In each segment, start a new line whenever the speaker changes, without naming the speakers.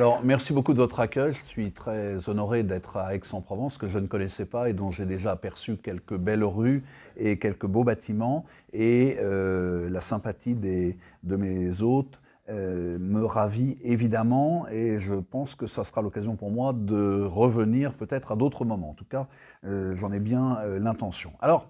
Alors, merci beaucoup de votre accueil. Je suis très honoré d'être à Aix-en-Provence, que je ne connaissais pas et dont j'ai déjà aperçu quelques belles rues et quelques beaux bâtiments. Et euh, la sympathie des, de mes hôtes euh, me ravit évidemment. Et je pense que ça sera l'occasion pour moi de revenir peut-être à d'autres moments. En tout cas, euh, j'en ai bien l'intention. Alors,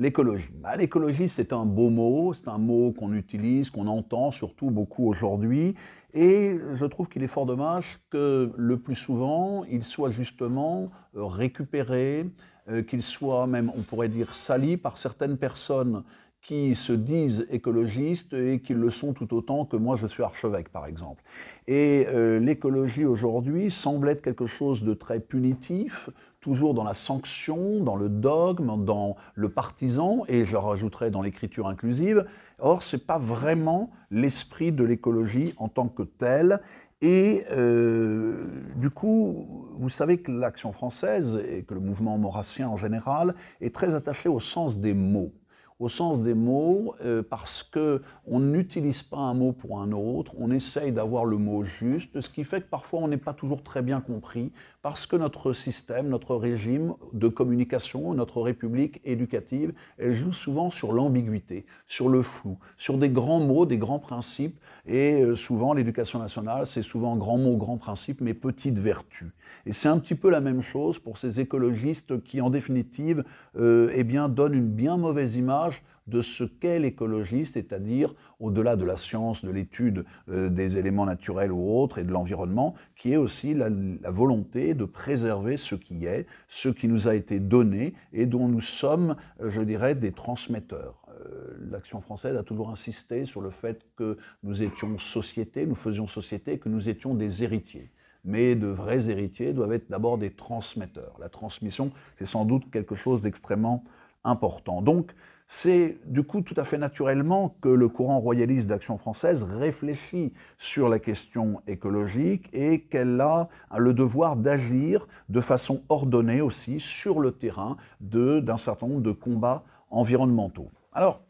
L'écologie. Bah, l'écologie, c'est un beau mot, c'est un mot qu'on utilise, qu'on entend surtout beaucoup aujourd'hui, et je trouve qu'il est fort dommage que le plus souvent, il soit justement euh, récupéré, euh, qu'il soit même, on pourrait dire, sali par certaines personnes qui se disent écologistes et qui le sont tout autant que moi je suis archevêque par exemple. Et euh, l'écologie aujourd'hui semble être quelque chose de très punitif, toujours dans la sanction, dans le dogme, dans le partisan, et je rajouterai dans l'écriture inclusive. Or, ce n'est pas vraiment l'esprit de l'écologie en tant que tel. Et euh, du coup, vous savez que l'action française et que le mouvement maurassien en général est très attaché au sens des mots au sens des mots, euh, parce que on n'utilise pas un mot pour un autre, on essaye d'avoir le mot juste, ce qui fait que parfois on n'est pas toujours très bien compris, parce que notre système, notre régime de communication, notre République éducative, elle joue souvent sur l'ambiguïté, sur le flou, sur des grands mots, des grands principes, et euh, souvent l'éducation nationale, c'est souvent grands mots, grands principes, mais petites vertus. Et c'est un petit peu la même chose pour ces écologistes qui, en définitive, euh, eh donnent une bien mauvaise image de ce qu'est l'écologiste, c'est-à-dire au-delà de la science, de l'étude euh, des éléments naturels ou autres et de l'environnement, qui est aussi la, volonté de préserver ce qui est, ce qui nous a été donné et dont nous sommes, euh, je dirais, des transmetteurs. Euh, l'action française a toujours insisté sur le fait que nous étions société, nous faisions société, que nous étions des héritiers mais de vrais héritiers doivent être d'abord des transmetteurs. La transmission, c'est sans doute quelque chose d'extrêmement important. Donc, c'est du coup tout à fait naturellement que le courant royaliste d'Action française réfléchit sur la question écologique et qu'elle a le devoir d'agir de façon ordonnée aussi sur le terrain d'un certain nombre de combats environnementaux. Alors,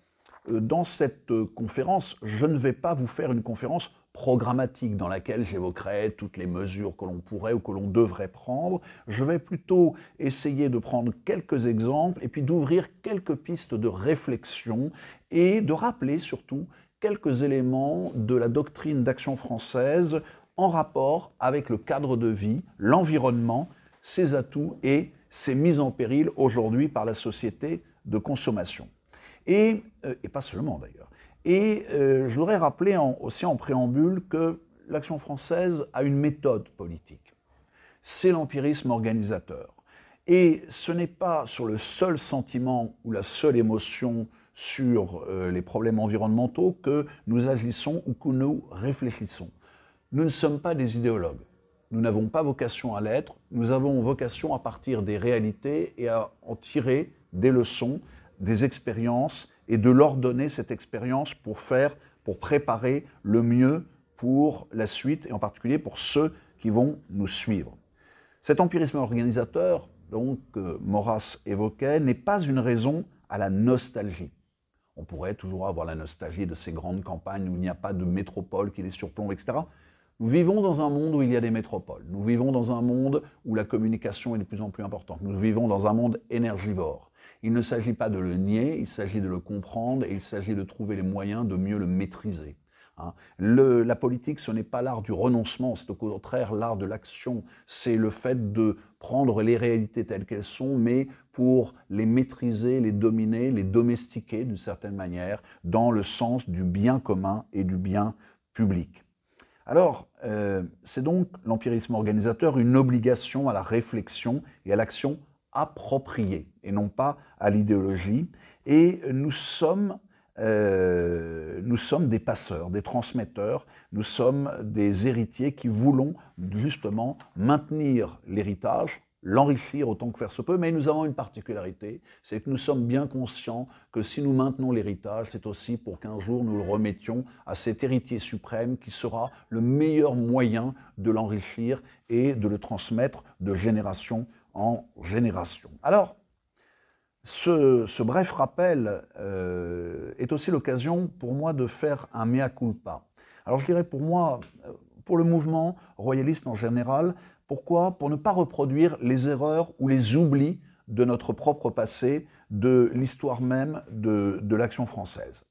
euh, dans cette euh, conférence, je ne vais pas vous faire une conférence programmatique dans laquelle j'évoquerai toutes les mesures que l'on pourrait ou que l'on devrait prendre. Je vais plutôt essayer de prendre quelques exemples et puis d'ouvrir quelques pistes de réflexion et de rappeler surtout quelques éléments de la doctrine d'action française en rapport avec le cadre de vie, l'environnement, ses atouts et ses mises en péril aujourd'hui par la société de consommation. Et, euh, et pas seulement d'ailleurs. Et euh, je voudrais rappeler rappelé aussi en préambule que l'action française a une méthode politique. C'est l'empirisme organisateur. Et ce n'est pas sur le seul sentiment ou la seule émotion sur euh, les problèmes environnementaux que nous agissons ou que nous réfléchissons. Nous ne sommes pas des idéologues. Nous n'avons pas vocation à l'être. Nous avons vocation à partir des réalités et à en tirer des leçons, des expériences et de leur donner cette expérience pour faire, pour préparer le mieux pour la suite et en particulier pour ceux qui vont nous suivre. Cet empirisme organisateur, donc, que Maurras évoquait, n'est pas une raison à la nostalgie. On pourrait toujours avoir la nostalgie de ces grandes campagnes où il n'y a pas de métropole qui les surplombe, etc. Nous vivons dans un monde où il y a des métropoles. Nous vivons dans un monde où la communication est de plus en plus importante. Nous vivons dans un monde énergivore. Il ne s'agit pas de le nier, il s'agit de le comprendre et il s'agit de trouver les moyens de mieux le maîtriser. Hein. la politique, ce n'est pas l'art du renoncement, c'est au contraire l'art de l'action. C'est le fait de prendre les réalités telles qu'elles sont, mais pour les maîtriser, les dominer, les domestiquer d'une certaine manière, dans le sens du bien commun et du bien public. Alors, euh, c'est donc l'empirisme organisateur une obligation à la réflexion et à l'action approprié et non pas à l'idéologie. Et nous sommes, euh, nous sommes des passeurs, des transmetteurs, nous sommes des héritiers qui voulons justement maintenir l'héritage l'enrichir autant que faire se peut, mais nous avons une particularité, c'est que nous sommes bien conscients que si nous maintenons l'héritage, c'est aussi pour qu'un jour nous le remettions à cet héritier suprême qui sera le meilleur moyen de l'enrichir et de le transmettre de génération en génération. Alors, ce, bref rappel euh, est aussi l'occasion pour moi de faire un mea culpa. Alors je dirais pour moi, euh, pour le mouvement royaliste en général, pourquoi Pour ne pas reproduire les erreurs ou les oublis de notre propre passé, de l'histoire même de, de l'action française.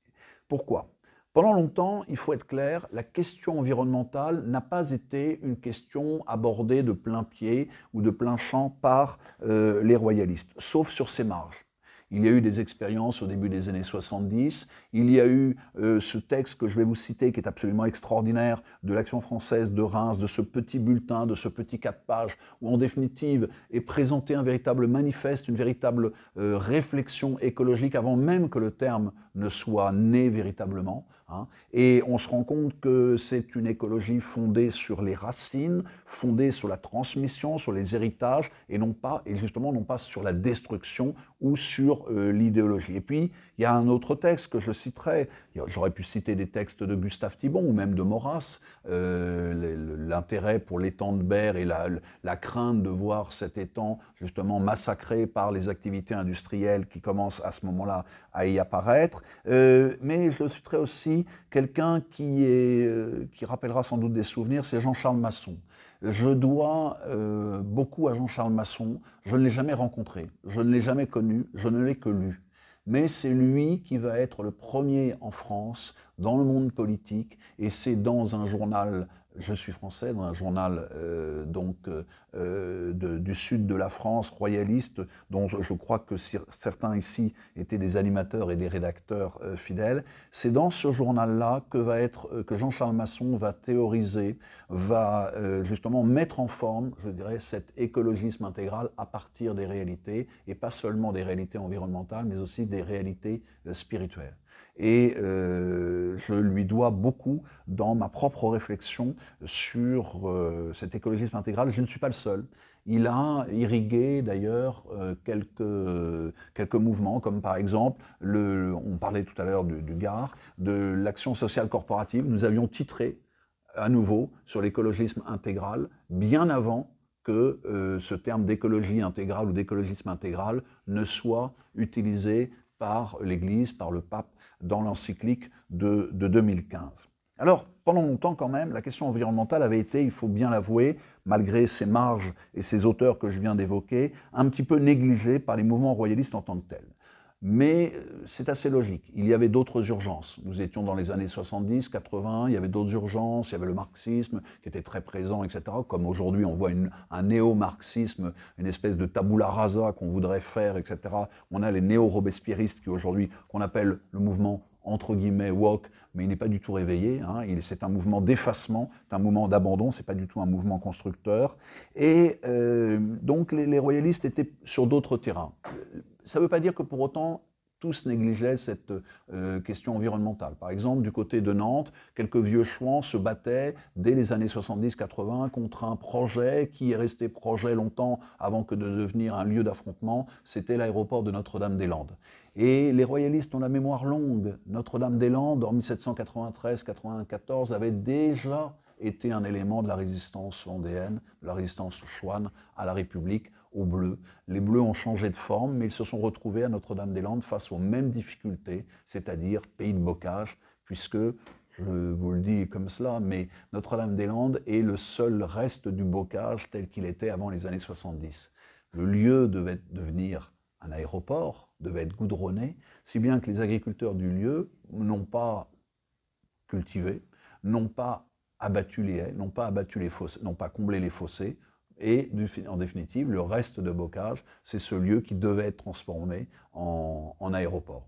Pourquoi pendant longtemps, il faut être clair, la question environnementale n'a pas été une question abordée de plein pied ou de plein champ par euh, les royalistes, sauf sur ses marges. Il y a eu des expériences au début des années 70, il y a eu euh, ce texte que je vais vous citer qui est absolument extraordinaire de l'Action française de Reims, de ce petit bulletin, de ce petit quatre pages, où en définitive est présenté un véritable manifeste, une véritable euh, réflexion écologique avant même que le terme ne soit né véritablement. Hein. Et on se rend compte que c'est une écologie fondée sur les racines, fondée sur la transmission, sur les héritages, et non pas, et justement non pas sur la destruction ou sur euh, l'idéologie. Et puis, il y a un autre texte que je citerai, j'aurais pu citer des textes de Gustave Thibon ou même de Maurras, euh, l'intérêt pour l'étang de Berre et la, crainte de voir cet étang justement massacré par les activités industrielles qui commencent à ce moment-là à y apparaître. Euh, mais je citerai aussi quelqu'un qui, est, euh, qui rappellera sans doute des souvenirs, c'est Jean-Charles Masson. Je dois beaucoup à Jean-Charles Masson. Je ne l'ai jamais rencontré, je ne l'ai jamais connu, je ne l'ai que lu mais c'est lui qui va être le premier en France dans le monde politique, et c'est dans un journal je suis français dans un journal euh, donc euh, euh, du sud de la France, royaliste, dont je, crois que certains ici étaient des animateurs et des rédacteurs fidèles. C'est dans ce journal-là que va être que Jean-Charles Masson va théoriser, va justement mettre en forme, je dirais, cet écologisme intégral à partir des réalités et pas seulement des réalités environnementales, mais aussi des réalités spirituelles. Et euh, je lui dois beaucoup dans ma propre réflexion sur euh, cet écologisme intégral. Je ne suis pas le seul. Il a irrigué d'ailleurs euh, quelques, quelques mouvements, comme par exemple, le, on parlait tout à l'heure du, GAR, de l'action sociale corporative. Nous avions titré à nouveau sur l'écologisme intégral bien avant que ce terme d'écologie intégrale ou d'écologisme intégral ne soit utilisé par l'Église, par le pape dans l'encyclique de, 2015. Alors, pendant longtemps quand même, la question environnementale avait été, il faut bien l'avouer, malgré ses marges et ses auteurs que je viens d'évoquer, un petit peu négligée par les mouvements royalistes en tant que tels mais euh, c'est assez logique. Il y avait d'autres urgences. Nous étions dans les années 70, 80, il y avait d'autres urgences, il y avait le marxisme qui était très présent, etc. Comme aujourd'hui on voit un néo-marxisme, une espèce de tabula rasa qu'on voudrait faire, etc. On a les néo-robespierristes qui aujourd'hui, qu'on appelle le mouvement entre guillemets woke, mais il n'est pas du tout réveillé. Hein. C'est un mouvement d'effacement, c'est un mouvement d'abandon, c'est pas du tout un mouvement constructeur. Et euh, donc les royalistes étaient sur d'autres terrains ça ne veut pas dire que pour autant tous négligeaient cette euh, question environnementale. Par exemple, du côté de Nantes, quelques vieux chouans se battaient dès les années 70-80 contre un projet qui est resté projet longtemps avant que de devenir un lieu d'affrontement, c'était l'aéroport de Notre-Dame-des-Landes. Et les royalistes ont la mémoire longue. Notre-Dame-des-Landes, en 1793-94, avait déjà été un élément de la résistance vendéenne, de la résistance chouane à la République, les Bleus ont changé de forme, mais ils se sont retrouvés à Notre-Dame-des-Landes face aux mêmes difficultés, c'est-à-dire pays de bocage, puisque, je vous le dis comme cela, mais Notre-Dame-des-Landes est le seul reste du bocage tel qu'il était avant les années 70. Le lieu devait devenir un aéroport, devait être goudronné, si bien que les agriculteurs du lieu n'ont pas cultivé, n'ont pas abattu les haies, n'ont pas abattu les n'ont pas comblé les fossés, et en définitive, le reste de Bocage, c'est ce lieu qui devait être transformé en, aéroport.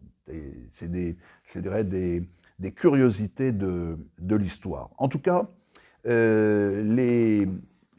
C'est des, des, curiosités de, l'histoire. En tout cas, euh, les,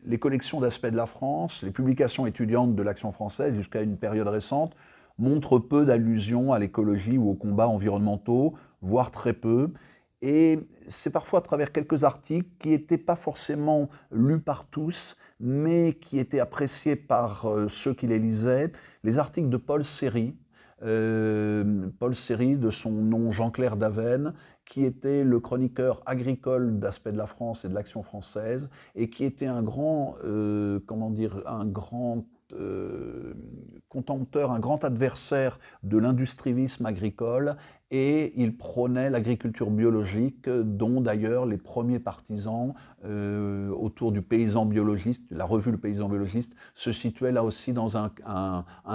les, collections d'aspects de la France, les publications étudiantes de l'Action française jusqu'à une période récente, montrent peu d'allusions à l'écologie ou aux combats environnementaux, voire très peu. Et c'est parfois à travers quelques articles qui n'étaient pas forcément lus par tous, mais qui étaient appréciés par euh, ceux qui les lisaient. Les articles de Paul Séry, euh, Paul Séry, de son nom Jean-Claire Daven, qui était le chroniqueur agricole d'aspect de la France et de l'action française, et qui était un grand, euh, comment dire, un grand euh, contempteur, un grand adversaire de l'industrialisme agricole et il prônait l'agriculture biologique, dont d'ailleurs les premiers partisans euh, autour du paysan biologiste, la revue Le Paysan biologiste, se situait là aussi dans un,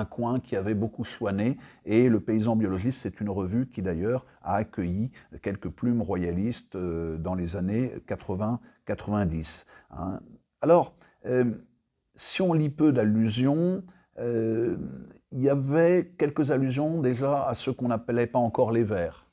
coin qui avait beaucoup soigné. et Le Paysan biologiste, c'est une revue qui d'ailleurs a accueilli quelques plumes royalistes euh, dans les années 80-90. Hein. Alors, euh, si on lit peu d'allusions, il y avait quelques allusions déjà à ce qu'on n'appelait pas encore les Verts,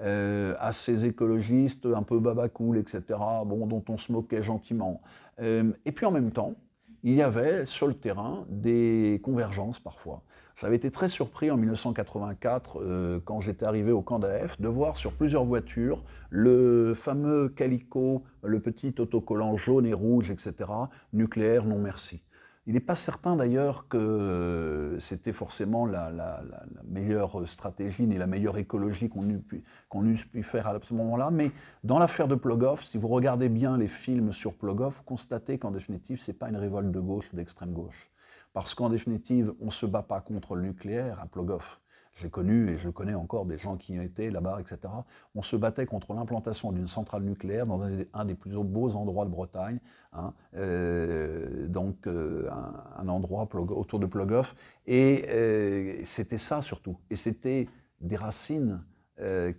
euh, à ces écologistes un peu babacool, etc., bon, dont on se moquait gentiment. Euh, et puis en même temps, il y avait sur le terrain des convergences parfois. J'avais été très surpris en 1984, euh, quand j'étais arrivé au camp d'AF, de voir sur plusieurs voitures le fameux calico, le petit autocollant jaune et rouge, etc., nucléaire, non merci. Il n'est pas certain d'ailleurs que c'était forcément la, meilleure stratégie ni la meilleure écologie qu'on eût, pu, pu faire à ce moment-là, mais dans l'affaire de Plogoff, si vous regardez bien les films sur Plogoff, vous constatez qu'en définitive, ce n'est pas une révolte de gauche ou d'extrême gauche. Parce qu'en définitive, on ne se bat pas contre le nucléaire à Plogoff. J'ai connu et je connais encore des gens qui ont été là-bas, etc. On se battait contre l'implantation d'une centrale nucléaire dans un des, plus beaux endroits de Bretagne, hein, euh, donc euh, un, endroit autour de Plogoff. Et euh, c'était ça surtout. Et c'était des racines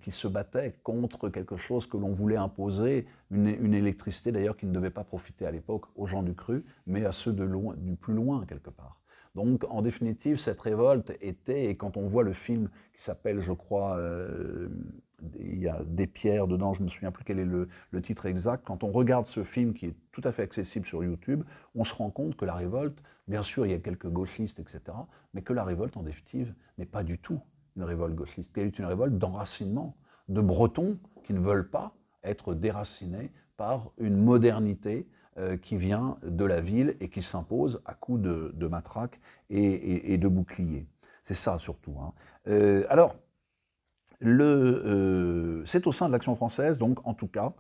qui se battaient contre quelque chose que l'on voulait imposer, une, électricité d'ailleurs qui ne devait pas profiter à l'époque aux gens du cru, mais à ceux de loin, du plus loin quelque part. Donc, en définitive, cette révolte était, et quand on voit le film qui s'appelle, je crois, euh, il y a des pierres dedans, je ne me souviens plus quel est le, le, titre exact, quand on regarde ce film qui est tout à fait accessible sur YouTube, on se rend compte que la révolte, bien sûr, il y a quelques gauchistes, etc., mais que la révolte, en définitive, n'est pas du tout une révolte gauchiste, qu'elle est une révolte d'enracinement, de Bretons qui ne veulent pas être déracinés par une modernité euh, qui vient de la ville et qui s'impose à coups de, de matraque et, de boucliers. C'est ça surtout. Hein. Euh, alors, euh, c'est au sein de l'Action française, donc en tout cas,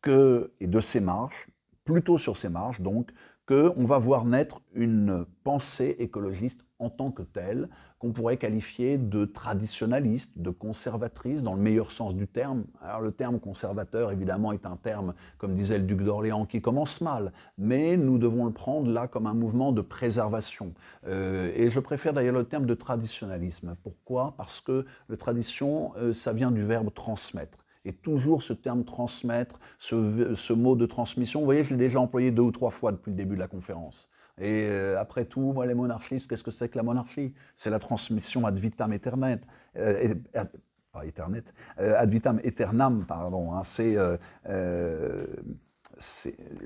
que, et de ses marches, plutôt sur ses marches, donc, qu'on va voir naître une pensée écologiste en tant que telle, qu'on pourrait qualifier de traditionnaliste, de conservatrice, dans le meilleur sens du terme. Alors le terme conservateur, évidemment, est un terme, comme disait le duc d'Orléans, qui commence mal, mais nous devons le prendre là comme un mouvement de préservation. Euh, et je préfère d'ailleurs le terme de traditionnalisme. Pourquoi Parce que le tradition, euh, ça vient du verbe transmettre. Et toujours ce terme transmettre, ce, ce mot de transmission, vous voyez, je l'ai déjà employé deux ou trois fois depuis le début de la conférence. Et euh, après tout, moi, les monarchistes, qu'est-ce que c'est que la monarchie C'est la transmission ad vitam aeternam. Euh, euh, ad vitam aeternam, pardon. Hein. c'est.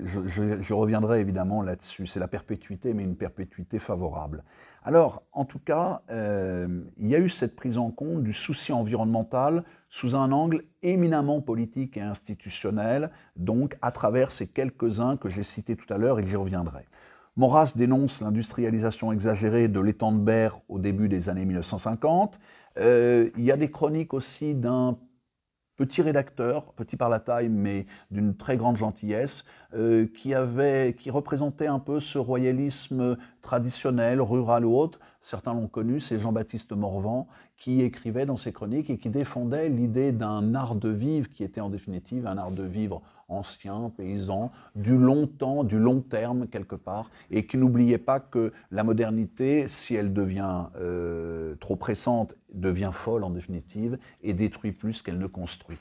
Je, reviendrai évidemment là-dessus. C'est la perpétuité, mais une perpétuité favorable. Alors, en tout cas, il y a eu cette prise en compte du souci environnemental sous un angle éminemment politique et institutionnel, donc à travers ces quelques-uns que j'ai cités tout à l'heure et que j'y reviendrai. Maurras dénonce l'industrialisation exagérée de l'étang de Berre au début des années 1950. Euh, il y a des chroniques aussi d'un petit rédacteur, petit par la taille, mais d'une très grande gentillesse, euh, qui, qui représentait un peu ce royalisme traditionnel, rural ou autre. Certains l'ont connu, c'est Jean-Baptiste Morvan, qui écrivait dans ses chroniques et qui défendait l'idée d'un art de vivre, qui était en définitive un art de vivre anciens paysans, du long temps, du long terme quelque part, et qui n'oubliait pas que la modernité, si elle devient euh, trop pressante, devient folle en définitive, et détruit plus qu'elle ne construit.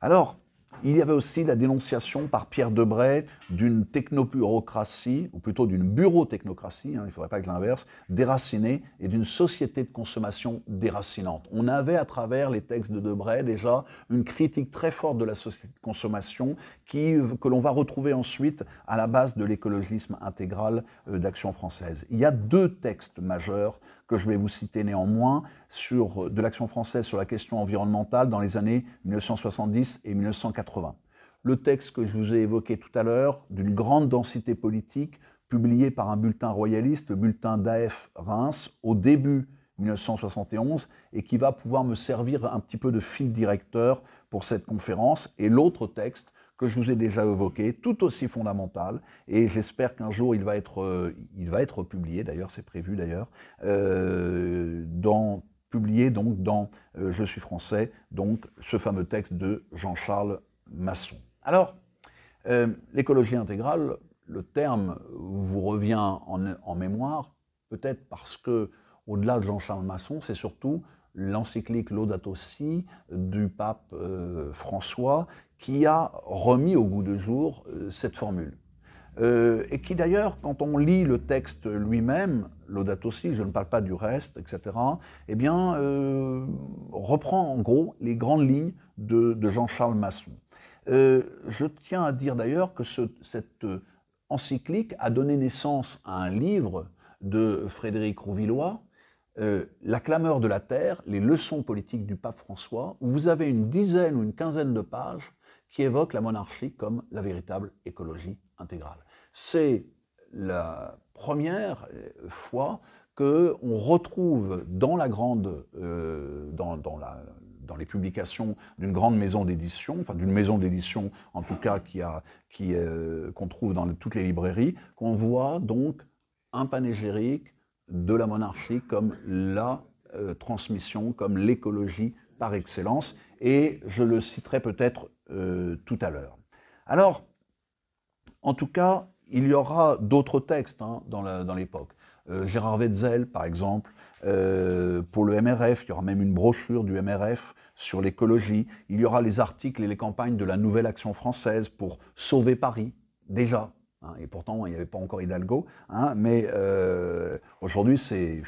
Alors, il y avait aussi la dénonciation par Pierre Debray d'une technobureaucratie, ou plutôt d'une bureau-technocratie, hein, il ne faudrait pas que l'inverse, déracinée et d'une société de consommation déracinante. On avait à travers les textes de Debray déjà une critique très forte de la société de consommation que l'on va retrouver ensuite à la base de l'écologisme intégral euh, d'Action française. Il y a deux textes majeurs que je vais vous citer néanmoins, sur, euh, de l'action française sur la question environnementale dans les années 1970 et 1980. Le texte que je vous ai évoqué tout à l'heure, d'une grande densité politique, publié par un bulletin royaliste, le bulletin d'AF Reims, au début 1971, et qui va pouvoir me servir un petit peu de fil directeur pour cette conférence. Et l'autre texte, que je vous ai déjà évoqué, tout aussi fondamental, et j'espère qu'un jour il va être, euh, il va être publié, d'ailleurs c'est prévu d'ailleurs, euh, dans publié donc dans euh, Je suis français, donc ce fameux texte de Jean-Charles Masson. Alors, l'écologie intégrale, le terme vous revient en, mémoire, peut-être parce que, au-delà de Jean-Charles Masson, c'est surtout l'encyclique Laudato Si du pape François qui a remis au goût de jour euh, cette formule. Euh, et qui d'ailleurs, quand on lit le texte lui-même, date aussi, je ne parle pas du reste, etc., eh bien, euh, reprend en gros les grandes lignes de, Jean-Charles Masson. je tiens à dire d'ailleurs que ce, cette encyclique a donné naissance à un livre de Frédéric Rouvillois, La clameur de la terre, les leçons politiques du pape François, où vous avez une dizaine ou une quinzaine de pages qui évoque la monarchie comme la véritable écologie intégrale. C'est la première euh, fois qu'on retrouve dans la grande, euh, dans, dans, la, dans, les publications d'une grande maison d'édition, enfin d'une maison d'édition en tout cas qui a, qui, euh, qu'on trouve dans toutes les librairies, qu'on voit donc un panégyrique de la monarchie comme la transmission, comme l'écologie par excellence, et je le citerai peut-être euh, tout à l'heure. Alors, en tout cas, il y aura d'autres textes hein, dans l'époque. Euh, Gérard Wetzel, par exemple, euh, pour le MRF, il y aura même une brochure du MRF sur l'écologie, il y aura les articles et les campagnes de la Nouvelle Action française pour sauver Paris, déjà. Hein, et pourtant, il n'y avait pas encore Hidalgo, hein, mais aujourd'hui, c'est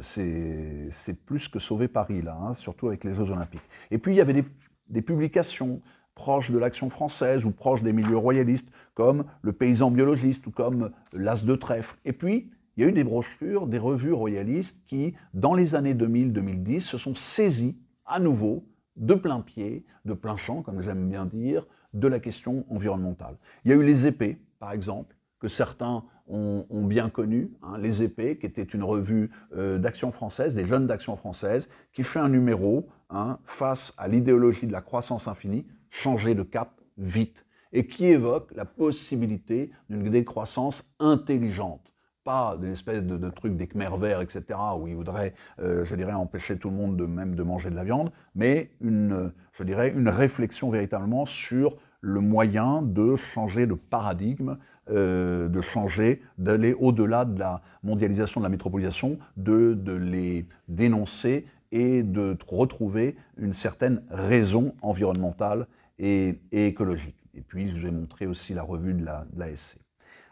c'est plus que sauver Paris, là, hein, surtout avec les Jeux Olympiques. Et puis, il y avait des, des publications proches de l'action française ou proches des milieux royalistes, comme Le Paysan biologiste ou comme L'As de trèfle. Et puis, il y a eu des brochures, des revues royalistes qui, dans les années 2000-2010, se sont saisies à nouveau de plein pied, de plein champ, comme j'aime bien dire, de la question environnementale. Il y a eu les épées, par exemple, que certains ont, bien connu, hein, Les Épées, qui était une revue euh, d'action française, des jeunes d'action française, qui fait un numéro hein, face à l'idéologie de la croissance infinie, changer de cap vite, et qui évoque la possibilité d'une décroissance intelligente pas d'une espèce de, truc des Khmer verts, etc., où ils voudraient, euh, je dirais, empêcher tout le monde de même de manger de la viande, mais une, je dirais, une réflexion véritablement sur le moyen de changer de paradigme, euh, de changer, d'aller au-delà de la mondialisation, de la métropolisation, de, les dénoncer et de retrouver une certaine raison environnementale et, écologique. Et puis, je vais montrer aussi la revue de la, de la SC.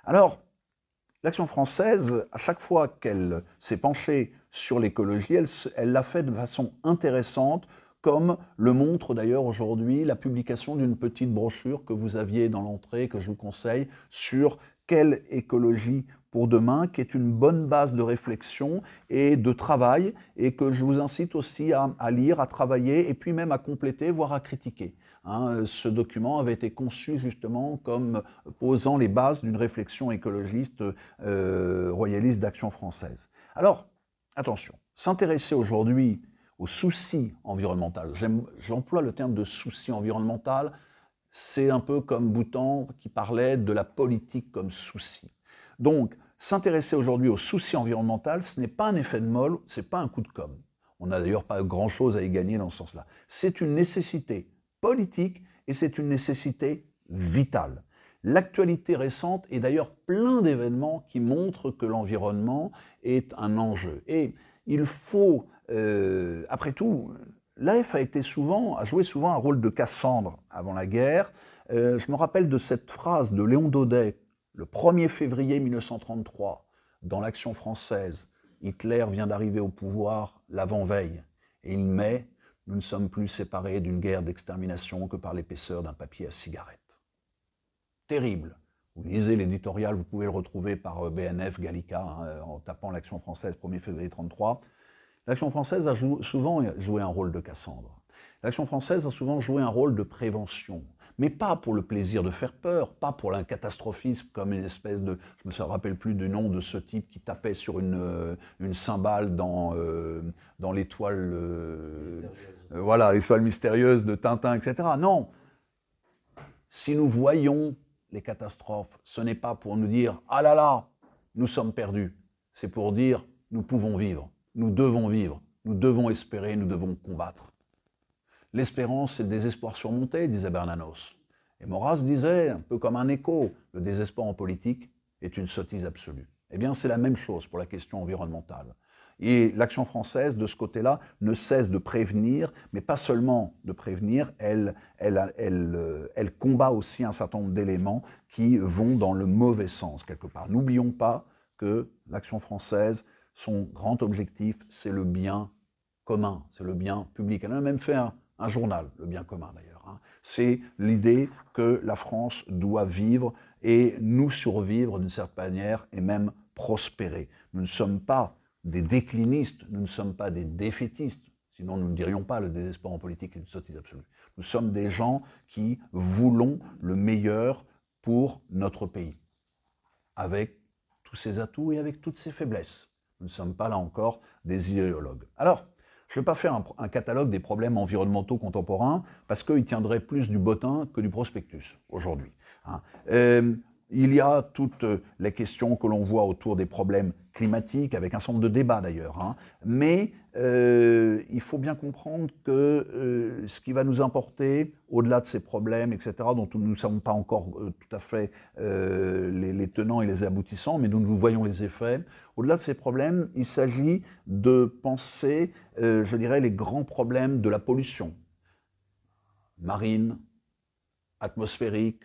Alors, l'action française, à chaque fois qu'elle s'est penchée sur l'écologie, elle l'a fait de façon intéressante, comme le montre d'ailleurs aujourd'hui la publication d'une petite brochure que vous aviez dans l'entrée, que je vous conseille, sur quelle écologie pour demain, qui est une bonne base de réflexion et de travail, et que je vous incite aussi à, lire, à travailler, et puis même à compléter, voire à critiquer. Hein, ce document avait été conçu justement comme posant les bases d'une réflexion écologiste euh, royaliste d'action française. Alors, attention, s'intéresser aujourd'hui au souci environnemental. J'emploie le terme de souci environnemental. C'est un peu comme Boutan qui parlait de la politique comme souci. Donc, s'intéresser aujourd'hui au souci environnemental, ce n'est pas un effet de molle, ce n'est pas un coup de com'. On n'a d'ailleurs pas grand-chose à y gagner dans ce sens-là. C'est une nécessité politique et c'est une nécessité vitale. L'actualité récente est d'ailleurs plein d'événements qui montrent que l'environnement est un enjeu. Et il faut euh, après tout, l'AF a, joué souvent un rôle de Cassandre avant la guerre. Euh, je me rappelle de cette phrase de Léon Daudet, le 1er février 1933, dans l'Action française. Hitler vient d'arriver au pouvoir l'avant-veille. Et il met Nous ne sommes plus séparés d'une guerre d'extermination que par l'épaisseur d'un papier à cigarette. Terrible. Vous lisez l'éditorial, vous pouvez le retrouver par euh, BNF Gallica hein, en tapant l'Action française 1er février 1933. L'action française a souvent joué un rôle de Cassandre. L'action française a souvent joué un rôle de prévention, mais pas pour le plaisir de faire peur, pas pour un catastrophisme comme une espèce de... Je ne me rappelle plus du nom de ce type qui tapait sur une, euh, cymbale dans, euh, dans l'étoile... Euh, voilà, l'étoile mystérieuse de Tintin, etc. Non. Si nous voyons les catastrophes, ce n'est pas pour nous dire ⁇ Ah là là, nous sommes perdus ⁇ c'est pour dire ⁇ Nous pouvons vivre ⁇ nous devons vivre, nous devons espérer, nous devons combattre. L'espérance, et le désespoir surmonté, disait Bernanos. Et Maurras disait, un peu comme un écho, le désespoir en politique est une sottise absolue. Eh bien, c'est la même chose pour la question environnementale. Et l'action française, de ce côté-là, ne cesse de prévenir, mais pas seulement de prévenir, elle euh, combat aussi un certain nombre d'éléments qui vont dans le mauvais sens, quelque part. N'oublions pas que l'action française, son grand objectif, c'est le bien commun, c'est le bien public. Elle a même fait un, journal, le bien commun d'ailleurs. Hein. C'est l'idée que la France doit vivre et nous survivre d'une certaine manière et même prospérer. Nous ne sommes pas des déclinistes, nous ne sommes pas des défaitistes, sinon nous ne dirions pas le désespoir en politique est une sottise absolue. Nous sommes des gens qui voulons le meilleur pour notre pays, avec tous ses atouts et avec toutes ses faiblesses. Nous ne sommes pas là encore des idéologues. Alors, je ne vais pas faire un, catalogue des problèmes environnementaux contemporains parce qu'il tiendrait plus du bottin que du prospectus aujourd'hui. Hein. Euh, il y a toutes les questions que l'on voit autour des problèmes climatiques, avec un certain nombre de débats d'ailleurs. Hein. Mais euh, il faut bien comprendre que euh, ce qui va nous importer, au-delà de ces problèmes, etc., dont nous ne savons pas encore euh, tout à fait les, les, tenants et les aboutissants, mais dont nous voyons les effets, au-delà de ces problèmes, il s'agit de penser, je dirais, les grands problèmes de la pollution marine, atmosphérique,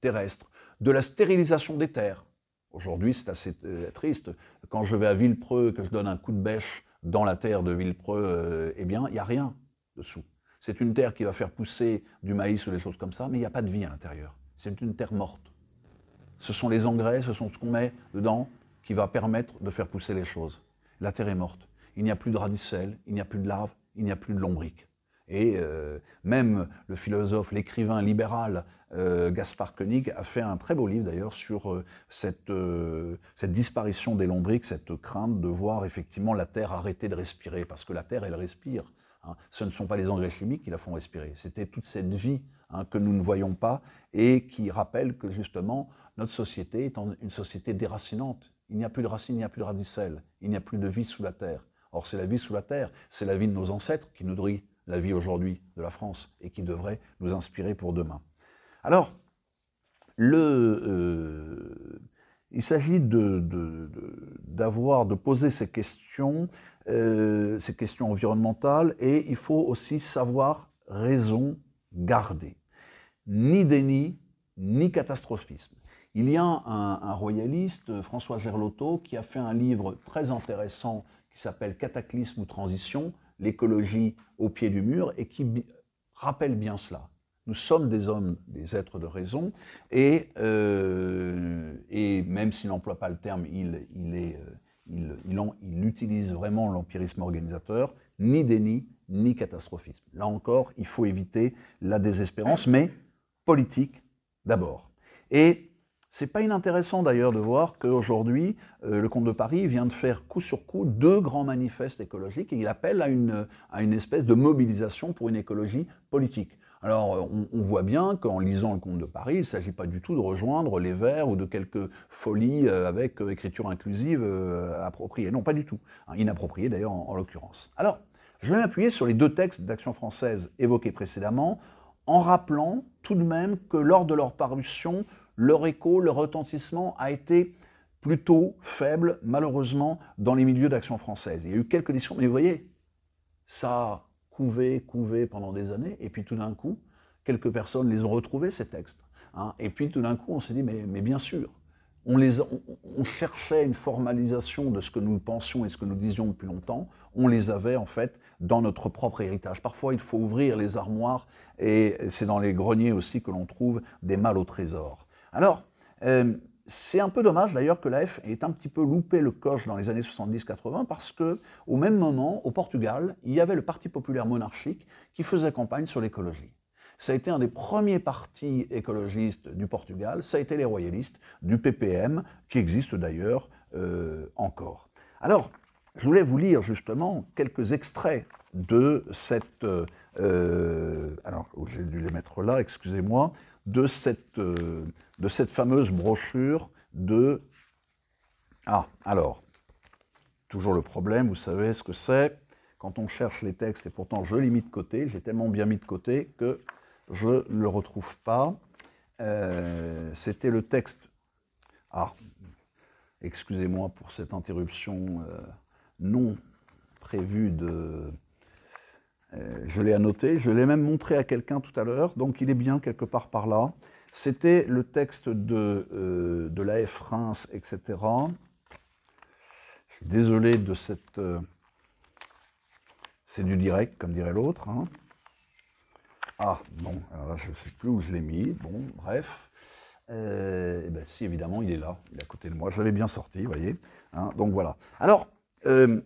terrestre, de la stérilisation des terres. Aujourd'hui, c'est assez triste. Quand je vais à Villepreux, que je donne un coup de bêche dans la terre de Villepreux, euh, eh bien, il n'y a rien dessous. C'est une terre qui va faire pousser du maïs ou des choses comme ça, mais il n'y a pas de vie à l'intérieur. C'est une terre morte. Ce sont les engrais, ce sont ce qu'on met dedans qui va permettre de faire pousser les choses. La terre est morte. Il n'y a plus de radicelles, il n'y a plus de larves, il n'y a plus de lombriques. Et euh, même le philosophe, l'écrivain libéral euh, Gaspard Koenig a fait un très beau livre d'ailleurs sur euh, cette, disparition des lombriques, cette crainte de voir effectivement la Terre arrêter de respirer, parce que la Terre, elle respire. Hein. Ce ne sont pas les engrais chimiques qui la font respirer, c'était toute cette vie hein, que nous ne voyons pas et qui rappelle que justement notre société est une société déracinante. Il n'y a plus de racines, il n'y a plus de radicelles, il n'y a plus de vie sous la Terre. Or c'est la vie sous la Terre, c'est la vie de nos ancêtres qui nous nourrit la vie aujourd'hui de la France et qui devrait nous inspirer pour demain. Alors, euh, il s'agit de, de, de, poser ces questions, euh, ces questions environnementales, et il faut aussi savoir raison garder. Ni déni, ni catastrophisme. Il y a un, un royaliste, François Gerlotto, qui a fait un livre très intéressant qui s'appelle Cataclysme ou Transition, l'écologie au pied du mur et qui rappelle bien cela. Nous sommes des hommes, des êtres de raison, et, euh, et même s'il n'emploie pas le terme, il, est, euh, il, utilise vraiment l'empirisme organisateur, ni déni, ni catastrophisme. Là encore, il faut éviter la désespérance, mais politique d'abord. Et c'est pas inintéressant d'ailleurs de voir qu'aujourd'hui, euh, le comte de Paris vient de faire coup sur coup deux grands manifestes écologiques et il appelle à une, à une espèce de mobilisation pour une écologie politique. Alors, on, voit bien qu'en lisant le Comte de Paris, il ne s'agit pas du tout de rejoindre les Verts ou de quelques folies euh, avec euh, écriture inclusive appropriée. Non, pas du tout. Hein, inappropriée d'ailleurs en l'occurrence. Alors, je vais m'appuyer sur les deux textes d'Action française évoqués précédemment, en rappelant tout de même que lors de leur parution, leur écho, leur retentissement a été plutôt faible, malheureusement, dans les milieux d'action française. Il y a eu quelques discussions, mais vous voyez, ça a couvé, couvé pendant des années, et puis tout d'un coup, quelques personnes les ont retrouvés, ces textes. Hein. et puis tout d'un coup, on s'est dit, mais, bien sûr, on, cherchait une formalisation de ce que nous pensions et ce que nous disions depuis longtemps, on les avait en fait dans notre propre héritage. Parfois, il faut ouvrir les armoires, et c'est dans les greniers aussi que l'on trouve des mâles au trésor. Alors, euh, c'est un peu dommage d'ailleurs que l'AF ait un petit peu loupé le coche dans les années 70-80 parce que au même moment, au Portugal, il y avait le Parti populaire monarchique qui faisait campagne sur l'écologie. Ça a été un des premiers partis écologistes du Portugal, ça a été les royalistes du PPM, qui existe d'ailleurs euh, encore. Alors, je voulais vous lire justement quelques extraits de cette... Euh, alors, oh, j'ai dû les mettre là, excusez-moi, de cette, euh, de cette fameuse brochure de... Ah, alors, toujours le problème, vous savez ce que c'est, quand on cherche les textes, et pourtant je l'ai mis de côté, j'ai tellement bien mis de côté que je ne le retrouve pas. Euh, c'était le texte... Ah, excusez-moi pour cette interruption euh, non prévue de euh, je l'ai annoté, je l'ai même montré à quelqu'un tout à l'heure, donc il est bien quelque part par là. C'était le texte de, euh, de l'AF Reims, etc. Je suis désolé de cette... Euh, c'est du direct, comme dirait l'autre. Hein. Ah, bon, alors là, je ne sais plus où je l'ai mis. Bon, bref. Euh, eh ben, si, évidemment, il est là, il est à côté de moi. Je l'avais bien sorti, vous voyez. Hein, donc voilà. Alors, euh,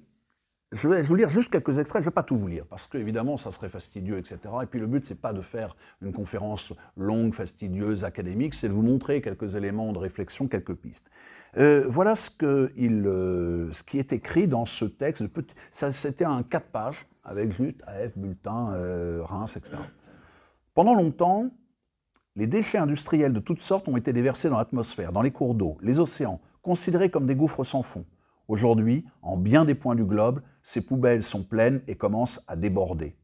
je vais vous lire juste quelques extraits, je ne vais pas tout vous lire, parce que évidemment, ça serait fastidieux, etc. Et puis le but, c'est pas de faire une conférence longue, fastidieuse, académique, c'est de vous montrer quelques éléments de réflexion, quelques pistes. Euh, voilà ce, que il, euh, ce qui est écrit dans ce texte. C'était un 4 pages, avec juste AF, bulletin, euh, Reims, etc. Pendant longtemps, les déchets industriels de toutes sortes ont été déversés dans l'atmosphère, dans les cours d'eau, les océans, considérés comme des gouffres sans fond. Aujourd'hui, en bien des points du globe, « Ces poubelles sont pleines et commencent à déborder.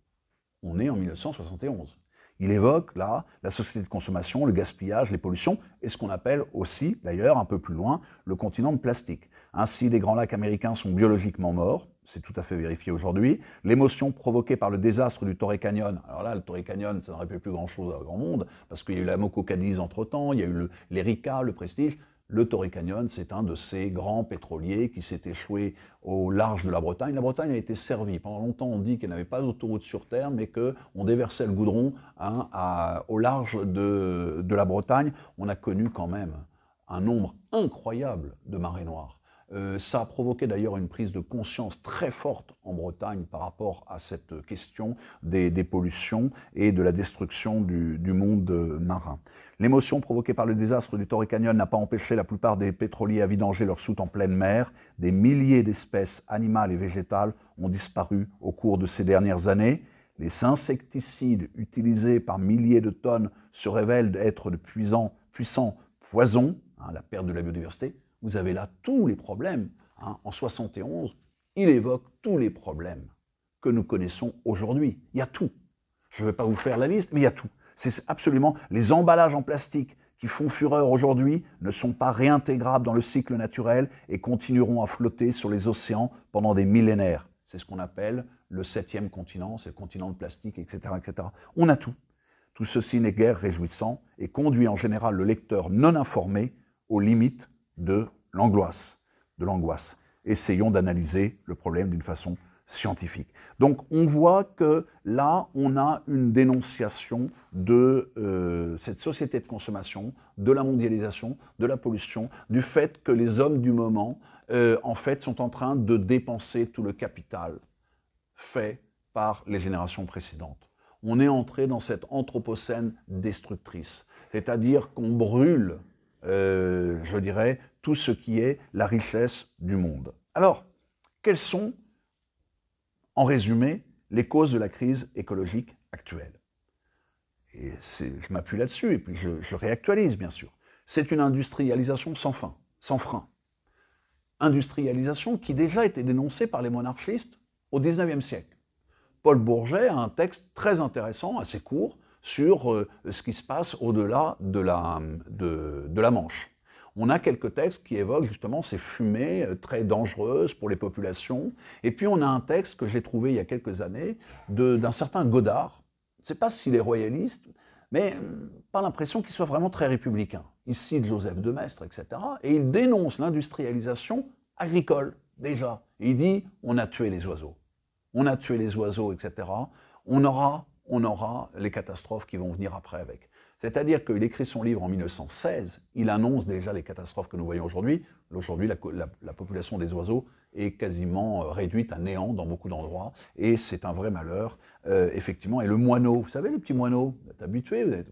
On est en 1971. Il évoque là la société de consommation, le gaspillage, les pollutions et ce qu'on appelle aussi, d'ailleurs, un peu plus loin, le continent de plastique. Ainsi, les grands lacs américains sont biologiquement morts, c'est tout à fait vérifié aujourd'hui. L'émotion provoquée par le désastre du Torrey Canyon, alors là, le Torrey Canyon, ça n'aurait plus grand-chose à grand monde, parce qu'il y a eu la Mococadise entre-temps, il y a eu l'Erica, le Prestige, le Torrey Canyon, c'est un de ces grands pétroliers qui s'est échoué au large de la Bretagne. La Bretagne a été servie. Pendant longtemps, on dit qu'elle n'avait pas d'autoroute sur terre, mais qu'on déversait le goudron hein, au large de, la Bretagne. On a connu quand même un nombre incroyable de marées noires. Euh, ça a provoqué d'ailleurs une prise de conscience très forte en Bretagne par rapport à cette question des, pollutions et de la destruction du monde marin. L'émotion provoquée par le désastre du Torrey Canyon n'a pas empêché la plupart des pétroliers à vidanger leur soute en pleine mer. Des milliers d'espèces animales et végétales ont disparu au cours de ces dernières années. Les insecticides utilisés par milliers de tonnes se révèlent être de puissants, poisons, hein, la perte de la biodiversité. Vous avez là tous les problèmes. Hein. En 71, il évoque tous les problèmes que nous connaissons aujourd'hui. Il y a tout. Je ne vais pas vous faire la liste, mais il y a tout. C'est absolument les emballages en plastique qui font fureur aujourd'hui ne sont pas réintégrables dans le cycle naturel et continueront à flotter sur les océans pendant des millénaires. C'est ce qu'on appelle le septième continent, c'est le continent de plastique, etc., etc. On a tout. Tout ceci n'est guère réjouissant et conduit en général le lecteur non informé aux limites de l'angoisse. De l'angoisse. Essayons d'analyser le problème d'une façon scientifique. Donc on voit que là, on a une dénonciation de euh, cette société de consommation, de la mondialisation, de la pollution, du fait que les hommes du moment, euh, en fait, sont en train de dépenser tout le capital fait par les générations précédentes. On est entré dans cette anthropocène destructrice, c'est-à-dire qu'on brûle, euh, je dirais, tout ce qui est la richesse du monde. Alors, quels sont en résumé, les causes de la crise écologique actuelle. Et je m'appuie là-dessus, et puis je, réactualise, bien sûr. C'est une industrialisation sans fin, sans frein. Industrialisation qui déjà été dénoncée par les monarchistes au XIXe siècle. Paul Bourget a un texte très intéressant, assez court, sur euh, ce qui se passe au-delà de la Manche on a quelques textes qui évoquent justement ces fumées euh, très dangereuses pour les populations. Et puis on a un texte que j'ai trouvé il y a quelques années d'un certain Godard. Je ne sais pas s'il est royaliste, mais euh, pas l'impression qu'il soit vraiment très républicain. Il cite Joseph de Maistre, etc. Et il dénonce l'industrialisation agricole, déjà. il dit, on a tué les oiseaux. On a tué les oiseaux, etc. On aura, on aura les catastrophes qui vont venir après avec. C'est-à-dire qu'il écrit son livre en 1916, il annonce déjà les catastrophes que nous voyons aujourd'hui. Aujourd'hui, la, population des oiseaux est quasiment euh, réduite à néant dans beaucoup d'endroits, et c'est un vrai malheur, euh, effectivement. Et le moineau, vous savez, le petit moineau, vous êtes habitué, vous êtes...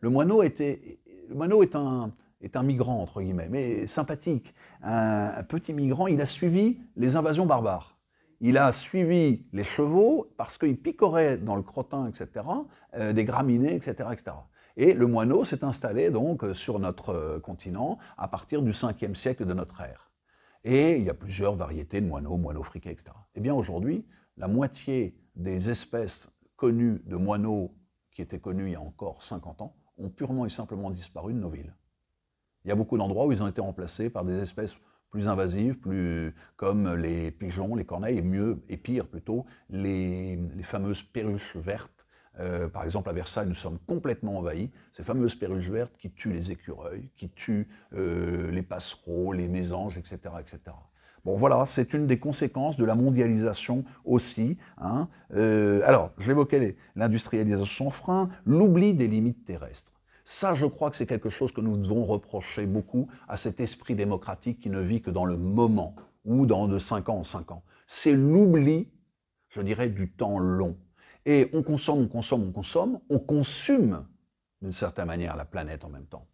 Le moineau, était, le moineau est un, est un migrant, entre guillemets, mais sympathique. Un, petit migrant, il a suivi les invasions barbares. Il a suivi les chevaux parce qu'il picorait dans le crottin, etc., euh, des graminées, etc., etc. Et le moineau s'est installé donc euh, sur notre euh, continent à partir du 5e siècle de notre ère. Et il y a plusieurs variétés de moineaux, moineaux friquets, etc. Eh bien aujourd'hui, la moitié des espèces connues de moineaux qui étaient connues il y a encore 50 ans ont purement et simplement disparu de nos villes. Il y a beaucoup d'endroits où ils ont été remplacés par des espèces plus invasives, plus comme les pigeons, les corneilles, et mieux et pire plutôt, les fameuses perruches vertes euh, par exemple, à Versailles, nous sommes complètement envahis. Ces fameuses perruches vertes qui tuent les écureuils, qui tuent euh, les passereaux, les mésanges, etc. etc. Bon, voilà, c'est une des conséquences de la mondialisation aussi. Hein. Euh, alors, j'évoquais l'industrialisation sans frein, l'oubli des limites terrestres. Ça, je crois que c'est quelque chose que nous devons reprocher beaucoup à cet esprit démocratique qui ne vit que dans le moment ou dans de 5 ans en 5 ans. C'est l'oubli, je dirais, du temps long. Et on consomme, on consomme, on consomme, on consomme d'une certaine manière la planète en même temps.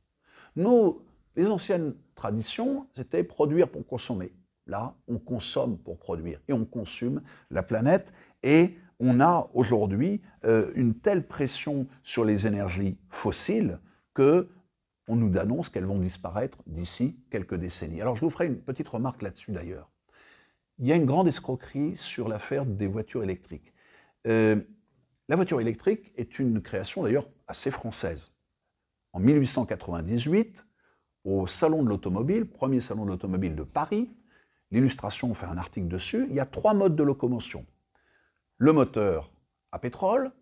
Nos, les anciennes traditions, c'était produire pour consommer. Là, on consomme pour produire et on consomme la planète. Et on a aujourd'hui euh, une telle pression sur les énergies fossiles que on nous annonce qu'elles vont disparaître d'ici quelques décennies. Alors je vous ferai une petite remarque là-dessus d'ailleurs. Il y a une grande escroquerie sur l'affaire des voitures électriques. Euh, la voiture électrique est une création d'ailleurs assez française. En 1898, au Salon de l'automobile, premier salon de l'automobile de Paris, l'illustration fait un article dessus, il y a trois modes de locomotion. Le moteur à pétrole,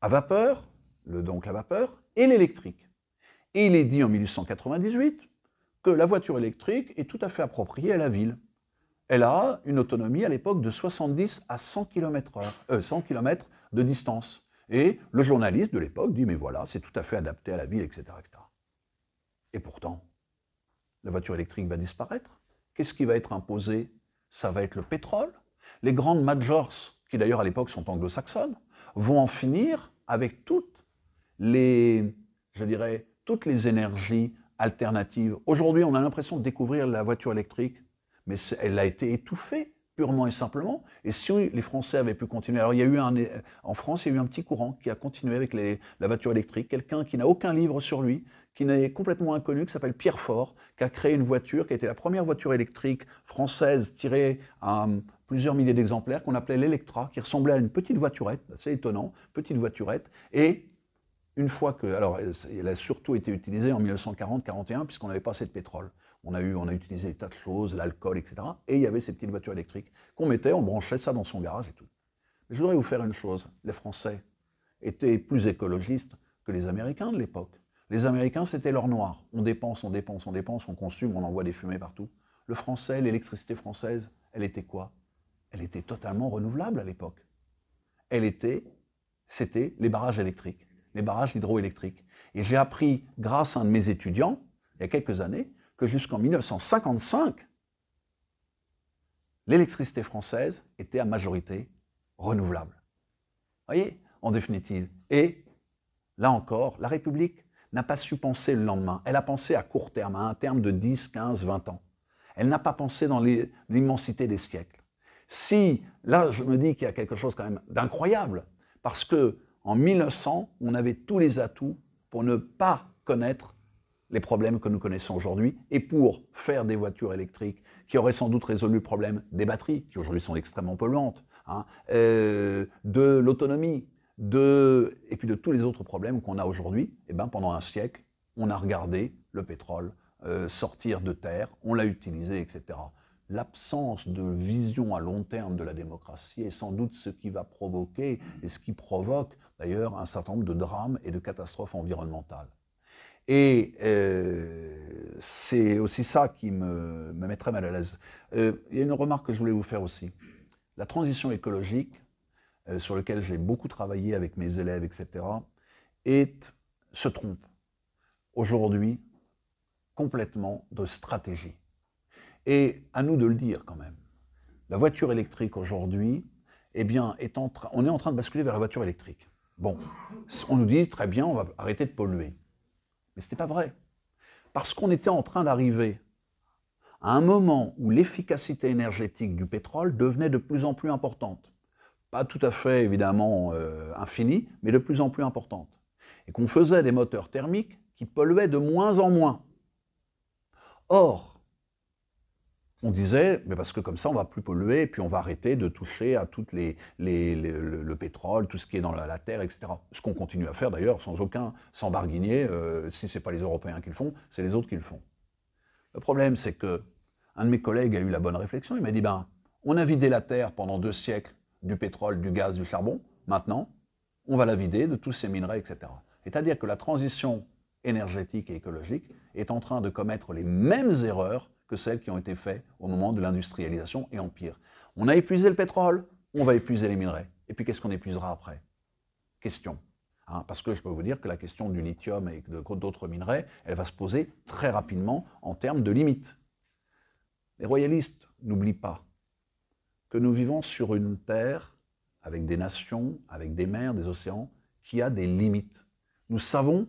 à vapeur, le, donc la vapeur, et l'électrique. Et il est dit en 1898 que la voiture électrique est tout à fait appropriée à la ville. Elle a une autonomie à l'époque de 70 à 100 km, heure, 100 euh, km de distance. Et le journaliste de l'époque dit, mais voilà, c'est tout à fait adapté à la ville, etc. etc. Et pourtant, la voiture électrique va disparaître. Qu'est-ce qui va être imposé Ça va être le pétrole. Les grandes majors, qui d'ailleurs à l'époque sont anglo-saxonnes, vont en finir avec toutes les, je dirais, toutes les énergies alternatives. Aujourd'hui, on a l'impression de découvrir la voiture électrique, mais elle a été étouffée purement et simplement. Et si les Français avaient pu continuer, alors il y a eu euh, en France, il y a eu un petit courant qui a continué avec la voiture électrique, quelqu'un qui n'a aucun livre sur lui, qui n'est complètement inconnu, qui s'appelle Pierre Fort, qui a créé une voiture, qui a été la première voiture électrique française tirée à hum, plusieurs milliers d'exemplaires, qu'on appelait l'Electra, qui ressemblait à une petite voiturette, assez étonnant, petite voiturette, et une fois que, alors elle a surtout été utilisée en 1940-41 puisqu'on n'avait pas assez de pétrole. On a, eu, on a utilisé des tas de choses, l'alcool, etc. Et il y avait ces petites voitures électriques qu'on mettait, on branchait ça dans son garage et tout. Mais je voudrais vous faire une chose. Les Français étaient plus écologistes que les Américains de l'époque. Les Américains, c'était leur noir. On dépense, on dépense, on dépense, on consomme, on envoie des fumées partout. Le français, l'électricité française, elle était quoi Elle était totalement renouvelable à l'époque. Elle était, c'était les barrages électriques, les barrages hydroélectriques. Et j'ai appris, grâce à un de mes étudiants, il y a quelques années, que jusqu'en 1955, l'électricité française était à majorité renouvelable. Voyez, en définitive. Et là encore, la République n'a pas su penser le lendemain. Elle a pensé à court terme, à un terme de 10, 15, 20 ans. Elle n'a pas pensé dans l'immensité des siècles. Si, là, je me dis qu'il y a quelque chose quand même d'incroyable, parce que en 1900, on avait tous les atouts pour ne pas connaître les problèmes que nous connaissons aujourd'hui et pour faire des voitures électriques qui auraient sans doute résolu le problème des batteries, qui aujourd'hui sont extrêmement polluantes, hein, euh, de l'autonomie, de, et puis de tous les autres problèmes qu'on a aujourd'hui, et eh ben pendant un siècle, on a regardé le pétrole euh, sortir de terre, on l'a utilisé, etc. L'absence de vision à long terme de la démocratie est sans doute ce qui va provoquer et ce qui provoque d'ailleurs un certain nombre de drames et de catastrophes environnementales. Et euh, c'est aussi ça qui me, me, mettrait mal à l'aise. Euh, il y a une remarque que je voulais vous faire aussi. La transition écologique, euh, sur laquelle j'ai beaucoup travaillé avec mes élèves, etc., est, se trompe aujourd'hui complètement de stratégie. Et à nous de le dire quand même. La voiture électrique aujourd'hui, eh bien, on est en train de basculer vers la voiture électrique. Bon, on nous dit très bien, on va arrêter de polluer. Mais ce n'était pas vrai. Parce qu'on était en train d'arriver à un moment où l'efficacité énergétique du pétrole devenait de plus en plus importante. Pas tout à fait évidemment euh, infinie, mais de plus en plus importante. Et qu'on faisait des moteurs thermiques qui polluaient de moins en moins. Or, on disait, mais parce que comme ça, on va plus polluer, et puis on va arrêter de toucher à tout les, le, pétrole, tout ce qui est dans la, terre, etc. Ce qu'on continue à faire d'ailleurs, sans aucun, sans barguigner, euh, si ce n'est pas les Européens qui le font, c'est les autres qui le font. Le problème, c'est que un de mes collègues a eu la bonne réflexion, il m'a dit, ben, on a vidé la terre pendant deux siècles du pétrole, du gaz, du charbon, maintenant, on va la vider de tous ces minerais, etc. C'est-à-dire que la transition énergétique et écologique est en train de commettre les mêmes erreurs que celles qui ont été faites au moment de l'industrialisation et empire. On a épuisé le pétrole, on va épuiser les minerais. Et puis qu'est-ce qu'on épuisera après Question. Hein, parce que je peux vous dire que la question du lithium et d'autres minerais, elle va se poser très rapidement en termes de limites. Les royalistes n'oublient pas que nous vivons sur une terre avec des nations, avec des mers, des océans, qui a des limites. Nous savons,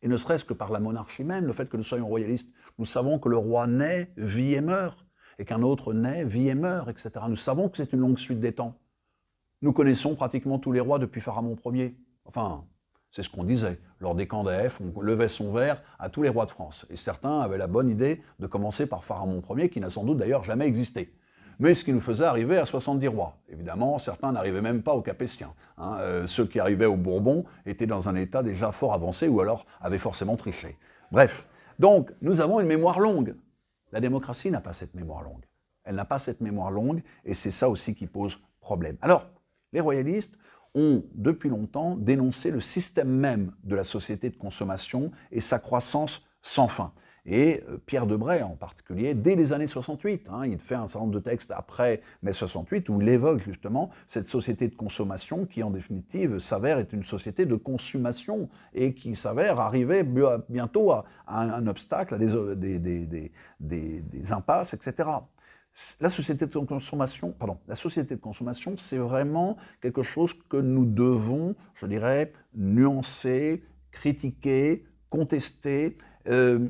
et ne serait-ce que par la monarchie même, le fait que nous soyons royalistes, nous savons que le roi naît, vit et meurt, et qu'un autre naît, vit et meurt, etc. Nous savons que c'est une longue suite des temps. Nous connaissons pratiquement tous les rois depuis Pharaon Ier. Enfin, c'est ce qu'on disait. Lors des camps d'AF, on levait son verre à tous les rois de France. Et certains avaient la bonne idée de commencer par Pharaon Ier, qui n'a sans doute d'ailleurs jamais existé. Mais ce qui nous faisait arriver à 70 rois. Évidemment, certains n'arrivaient même pas aux Capétiens. Hein. Euh, ceux qui arrivaient aux Bourbons étaient dans un état déjà fort avancé ou alors avaient forcément triché. Bref, donc, nous avons une mémoire longue. La démocratie n'a pas cette mémoire longue. Elle n'a pas cette mémoire longue, et c'est ça aussi qui pose problème. Alors, les royalistes ont depuis longtemps dénoncé le système même de la société de consommation et sa croissance sans fin. Et euh, Pierre Debray en particulier, dès les années 68, hein, il fait un certain nombre de textes après mai 68 où il évoque justement cette société de consommation qui en définitive s'avère être une société de consommation et qui s'avère arriver bientôt à, un, obstacle, à des, euh, des, impasses, etc la société de consommation, pardon, la société de consommation, c'est vraiment quelque chose que nous devons, je dirais, nuancer, critiquer, contester. Euh,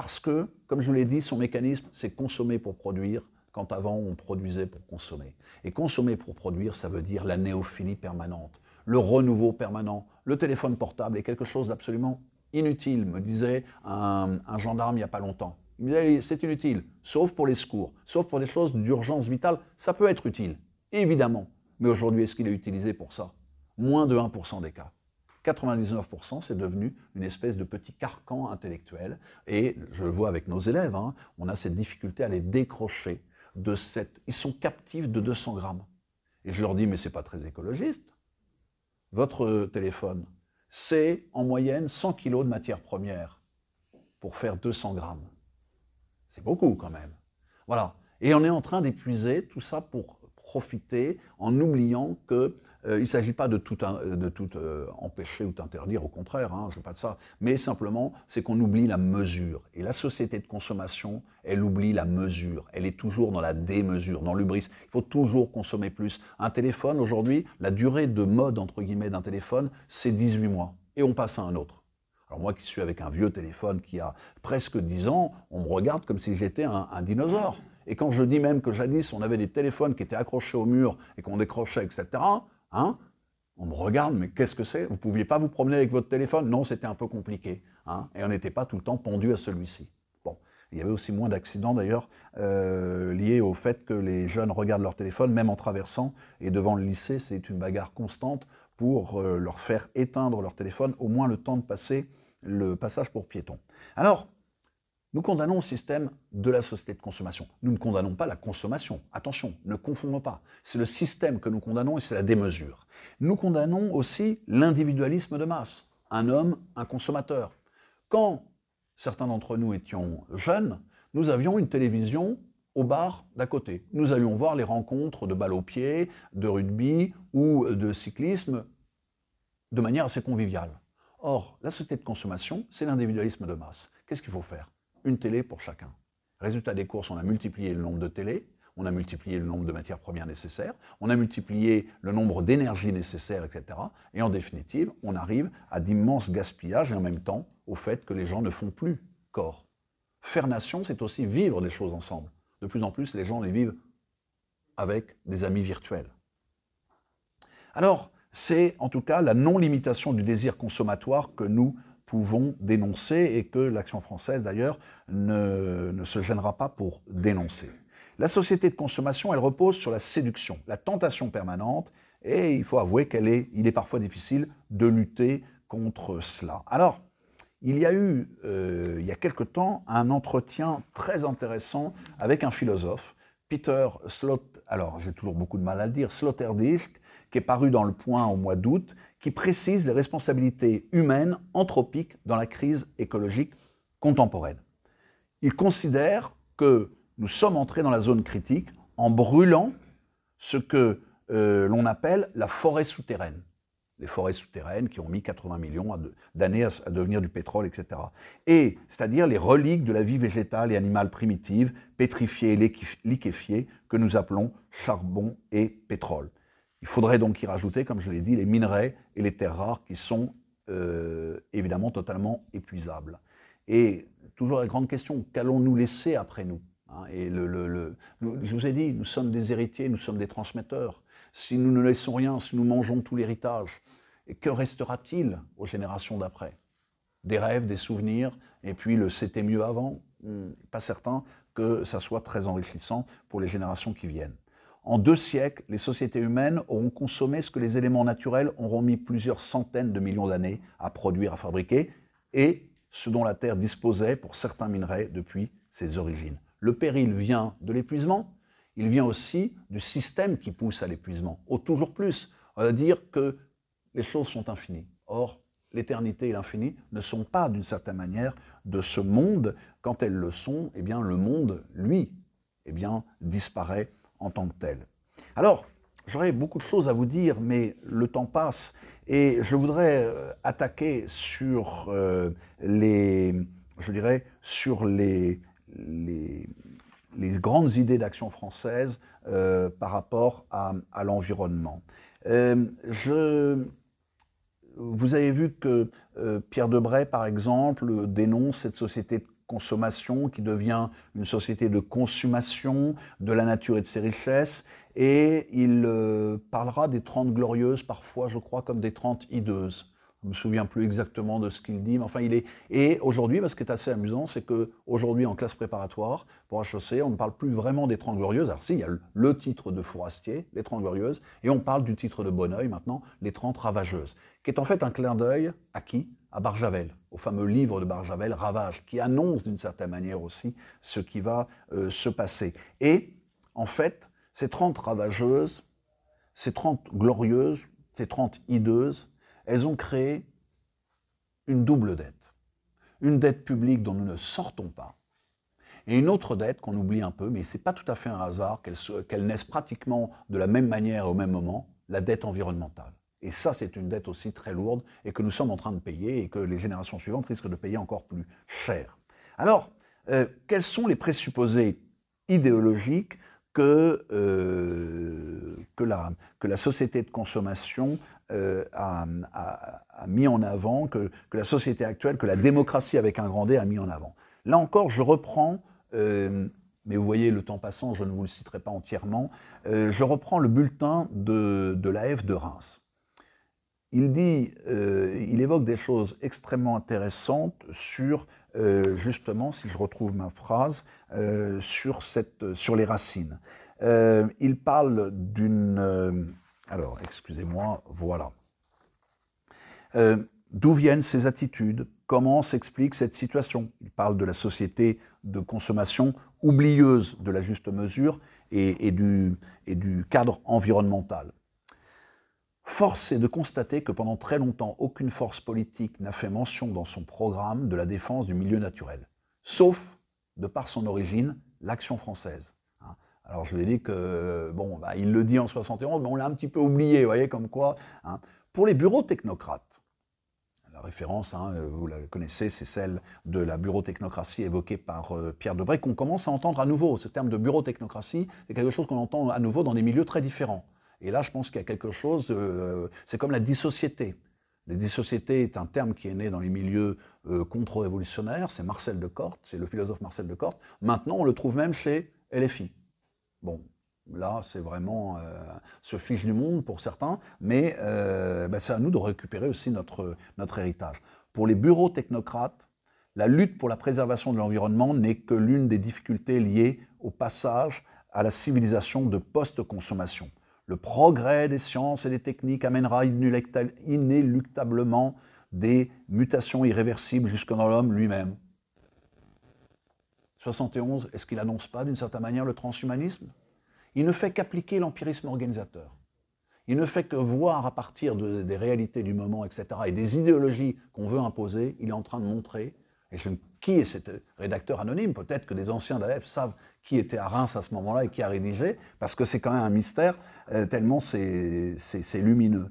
parce que, comme je vous l'ai dit, son mécanisme, c'est consommer pour produire, quand avant on produisait pour consommer. Et consommer pour produire, ça veut dire la néophilie permanente, le renouveau permanent. Le téléphone portable est quelque chose d'absolument inutile, me disait un, gendarme il n'y a pas longtemps. Il me disait, c'est inutile, sauf pour les secours, sauf pour des choses d'urgence vitale, ça peut être utile, évidemment. Mais aujourd'hui, est-ce qu'il est utilisé pour ça Moins de 1% des cas. 99%, c'est devenu une espèce de petit carcan intellectuel. Et je le vois avec nos élèves, hein, on a cette difficulté à les décrocher de cette... Ils sont captifs de 200 grammes. Et je leur dis, mais c'est pas très écologiste. Votre téléphone, c'est en moyenne 100 kilos de matière première pour faire 200 grammes. C'est beaucoup quand même. Voilà. Et on est en train d'épuiser tout ça pour profiter en oubliant que euh, il ne s'agit pas de tout, euh, euh, empêcher ou d'interdire, au contraire, hein, je ne veux pas de ça. Mais simplement, c'est qu'on oublie la mesure. Et la société de consommation, elle oublie la mesure. Elle est toujours dans la démesure, dans l'ubris. Il faut toujours consommer plus. Un téléphone, aujourd'hui, la durée de mode, entre guillemets, d'un téléphone, c'est 18 mois. Et on passe à un autre. Alors moi qui suis avec un vieux téléphone qui a presque 10 ans, on me regarde comme si j'étais un dinosaure. Et quand je dis même que jadis on avait des téléphones qui étaient accrochés au mur et qu'on décrochait, etc., Hein on me regarde, mais qu'est-ce que c'est Vous ne pouviez pas vous promener avec votre téléphone Non, c'était un peu compliqué. Hein. et on n'était pas tout le temps pendu à celui-ci. Bon, il y avait aussi moins d'accidents d'ailleurs euh, liés au fait que les jeunes regardent leur téléphone, même en traversant. Et devant le lycée, c'est une bagarre constante pour euh, leur faire éteindre leur téléphone, au moins le temps de passer le passage pour piétons. Alors, nous condamnons le système de la société de consommation. Nous ne condamnons pas la consommation. Attention, ne confondons pas. C'est le système que nous condamnons et c'est la démesure. Nous condamnons aussi l'individualisme de masse. Un homme, un consommateur. Quand certains d'entre nous étions jeunes, nous avions une télévision au bar d'à côté. Nous allions voir les rencontres de balle au pied, de rugby ou de cyclisme de manière assez conviviale. Or, la société de consommation, c'est l'individualisme de masse. Qu'est-ce qu'il faut faire une télé pour chacun. Résultat des courses, on a multiplié le nombre de télés, on a multiplié le nombre de matières premières nécessaires, on a multiplié le nombre d'énergie nécessaire, etc. Et en définitive, on arrive à d'immenses gaspillages et en même temps au fait que les gens ne font plus corps. Faire nation, c'est aussi vivre des choses ensemble. De plus en plus, les gens les vivent avec des amis virtuels. Alors, c'est en tout cas la non-limitation du désir consommatoire que nous pouvons dénoncer et que l'action française d'ailleurs ne, se gênera pas pour dénoncer. La société de consommation, elle repose sur la séduction, la tentation permanente, et il faut avouer qu'il est, est parfois difficile de lutter contre cela. Alors, il y a eu, euh, il y a quelque temps, un entretien très intéressant avec un philosophe, Peter Slot, alors j'ai toujours beaucoup de mal à le dire, Sloterdijk, qui est paru dans Le Point au mois d'août, qui précise les responsabilités humaines anthropiques dans la crise écologique contemporaine. Il considère que nous sommes entrés dans la zone critique en brûlant ce que euh, l'on appelle la forêt souterraine. Les forêts souterraines qui ont mis 80 millions d'années à, devenir du pétrole, etc. Et c'est-à-dire les reliques de la vie végétale et animale primitive, pétrifiée et liquéfiée, que nous appelons charbon et pétrole. Il faudrait donc y rajouter, comme je l'ai dit, les minerais et les terres rares qui sont euh, évidemment totalement épuisables. Et toujours la grande question, qu'allons-nous laisser après nous hein Et je vous ai dit, nous sommes des héritiers, nous sommes des transmetteurs. Si nous ne laissons rien, si nous mangeons tout l'héritage, que restera-t-il aux générations d'après Des rêves, des souvenirs, et puis le c'était mieux avant hmm, Pas certain que ça soit très enrichissant pour les générations qui viennent. En deux siècles, les sociétés humaines auront consommé ce que les éléments naturels auront mis plusieurs centaines de millions d'années à produire, à fabriquer, et ce dont la Terre disposait pour certains minerais depuis ses origines. Le péril vient de l'épuisement, il vient aussi du système qui pousse à l'épuisement, au toujours plus, on va dire que les choses sont infinies. Or, l'éternité et l'infini ne sont pas, d'une certaine manière, de ce monde. Quand elles le sont, eh bien, le monde, lui, eh bien, disparaît en tant que tel. Alors, j'aurais beaucoup de choses à vous dire, mais le temps passe et je voudrais euh, attaquer sur euh, les, je dirais, sur les, les, grandes idées d'action française euh, par rapport à, l'environnement. je, vous avez vu que Pierre Debray, par exemple, dénonce cette société de consommation qui devient une société de consommation de la nature et de ses richesses. Et il euh, parlera des Trente Glorieuses, parfois, je crois, comme des Trente Hideuses. Je me souviens plus exactement de ce qu'il dit, mais enfin, il est. Et aujourd'hui, ce qui est assez amusant, c'est qu'aujourd'hui, en classe préparatoire, pour HEC, on ne parle plus vraiment des Trente Glorieuses. Alors, si, il y a le titre de Fourastier, les Trente Glorieuses, et on parle du titre de bon oeil, maintenant, les Trente Ravageuses, qui est en fait un clin d'œil à qui À Barjavel au fameux livre de Barjavel, Ravage, qui annonce d'une certaine manière aussi ce qui va euh, se passer. Et en fait, ces 30 ravageuses, ces 30 glorieuses, ces 30 hideuses, elles ont créé une double dette. Une dette publique dont nous ne sortons pas, et une autre dette qu'on oublie un peu, mais ce n'est pas tout à fait un hasard qu'elle naissent naisse pratiquement de la même manière au même moment, la dette environnementale. Et ça, c'est une dette aussi très lourde et que nous sommes en train de payer et que les générations suivantes risquent de payer encore plus cher. Alors, euh, quels sont les présupposés idéologiques que, euh, que, la, société de consommation euh, a, mis en avant, que, la société actuelle, que la démocratie avec un grand D a mis en avant Là encore, je reprends mais vous voyez, le temps passant, je ne vous le citerai pas entièrement. je reprends le bulletin de, de l'AF de Reims il dit, euh, il évoque des choses extrêmement intéressantes sur, euh, justement, si je retrouve ma phrase, euh, sur, les racines. il parle d'une... alors, excusez-moi, voilà. D'où viennent ces attitudes Comment s'explique cette situation Il parle de la société de consommation oublieuse de la juste mesure et du cadre environnemental. Force est de constater que pendant très longtemps, aucune force politique n'a fait mention dans son programme de la défense du milieu naturel, sauf, de par son origine, l'action française. Hein. Alors je lui ai dit que, bon, bah, il le dit en 71, mais on l'a un petit peu oublié, vous voyez, comme quoi. Hein. Pour les bureaux technocrates, la référence, hein, vous la connaissez, c'est celle de la bureau technocratie évoquée par euh, Pierre Debray, qu'on commence à entendre à nouveau. Ce terme de bureau technocratie c'est quelque chose qu'on entend à nouveau dans des milieux très différents. Et là, je pense qu'il y a quelque chose, euh, c'est comme la dissociété. La dissociété est un terme qui est né dans les milieux euh, contre-révolutionnaires, c'est Marcel de Corte c'est le philosophe Marcel de Corte Maintenant, on le trouve même chez LFI. Bon, là, c'est vraiment ce euh, fiche du monde pour certains, mais ben, c'est à nous de récupérer aussi notre, notre héritage. Pour les bureaux technocrates, la lutte pour la préservation de l'environnement n'est que l'une des difficultés liées au passage à la civilisation de post-consommation. Le progrès des sciences et des techniques amènera inéluctablement des mutations irréversibles jusque dans l'homme lui-même. 71, est-ce qu'il n'annonce pas d'une certaine manière le transhumanisme Il ne fait qu'appliquer l'empirisme organisateur. Il ne fait que voir à partir des réalités du moment, etc., et des idéologies qu'on veut imposer, il est en train de montrer, et je ne qui est cet rédacteur anonyme. Peut-être que les anciens d'Aleph savent qui était à Reims à ce moment-là et qui a rédigé, parce que c'est quand même un mystère, euh, tellement c'est lumineux.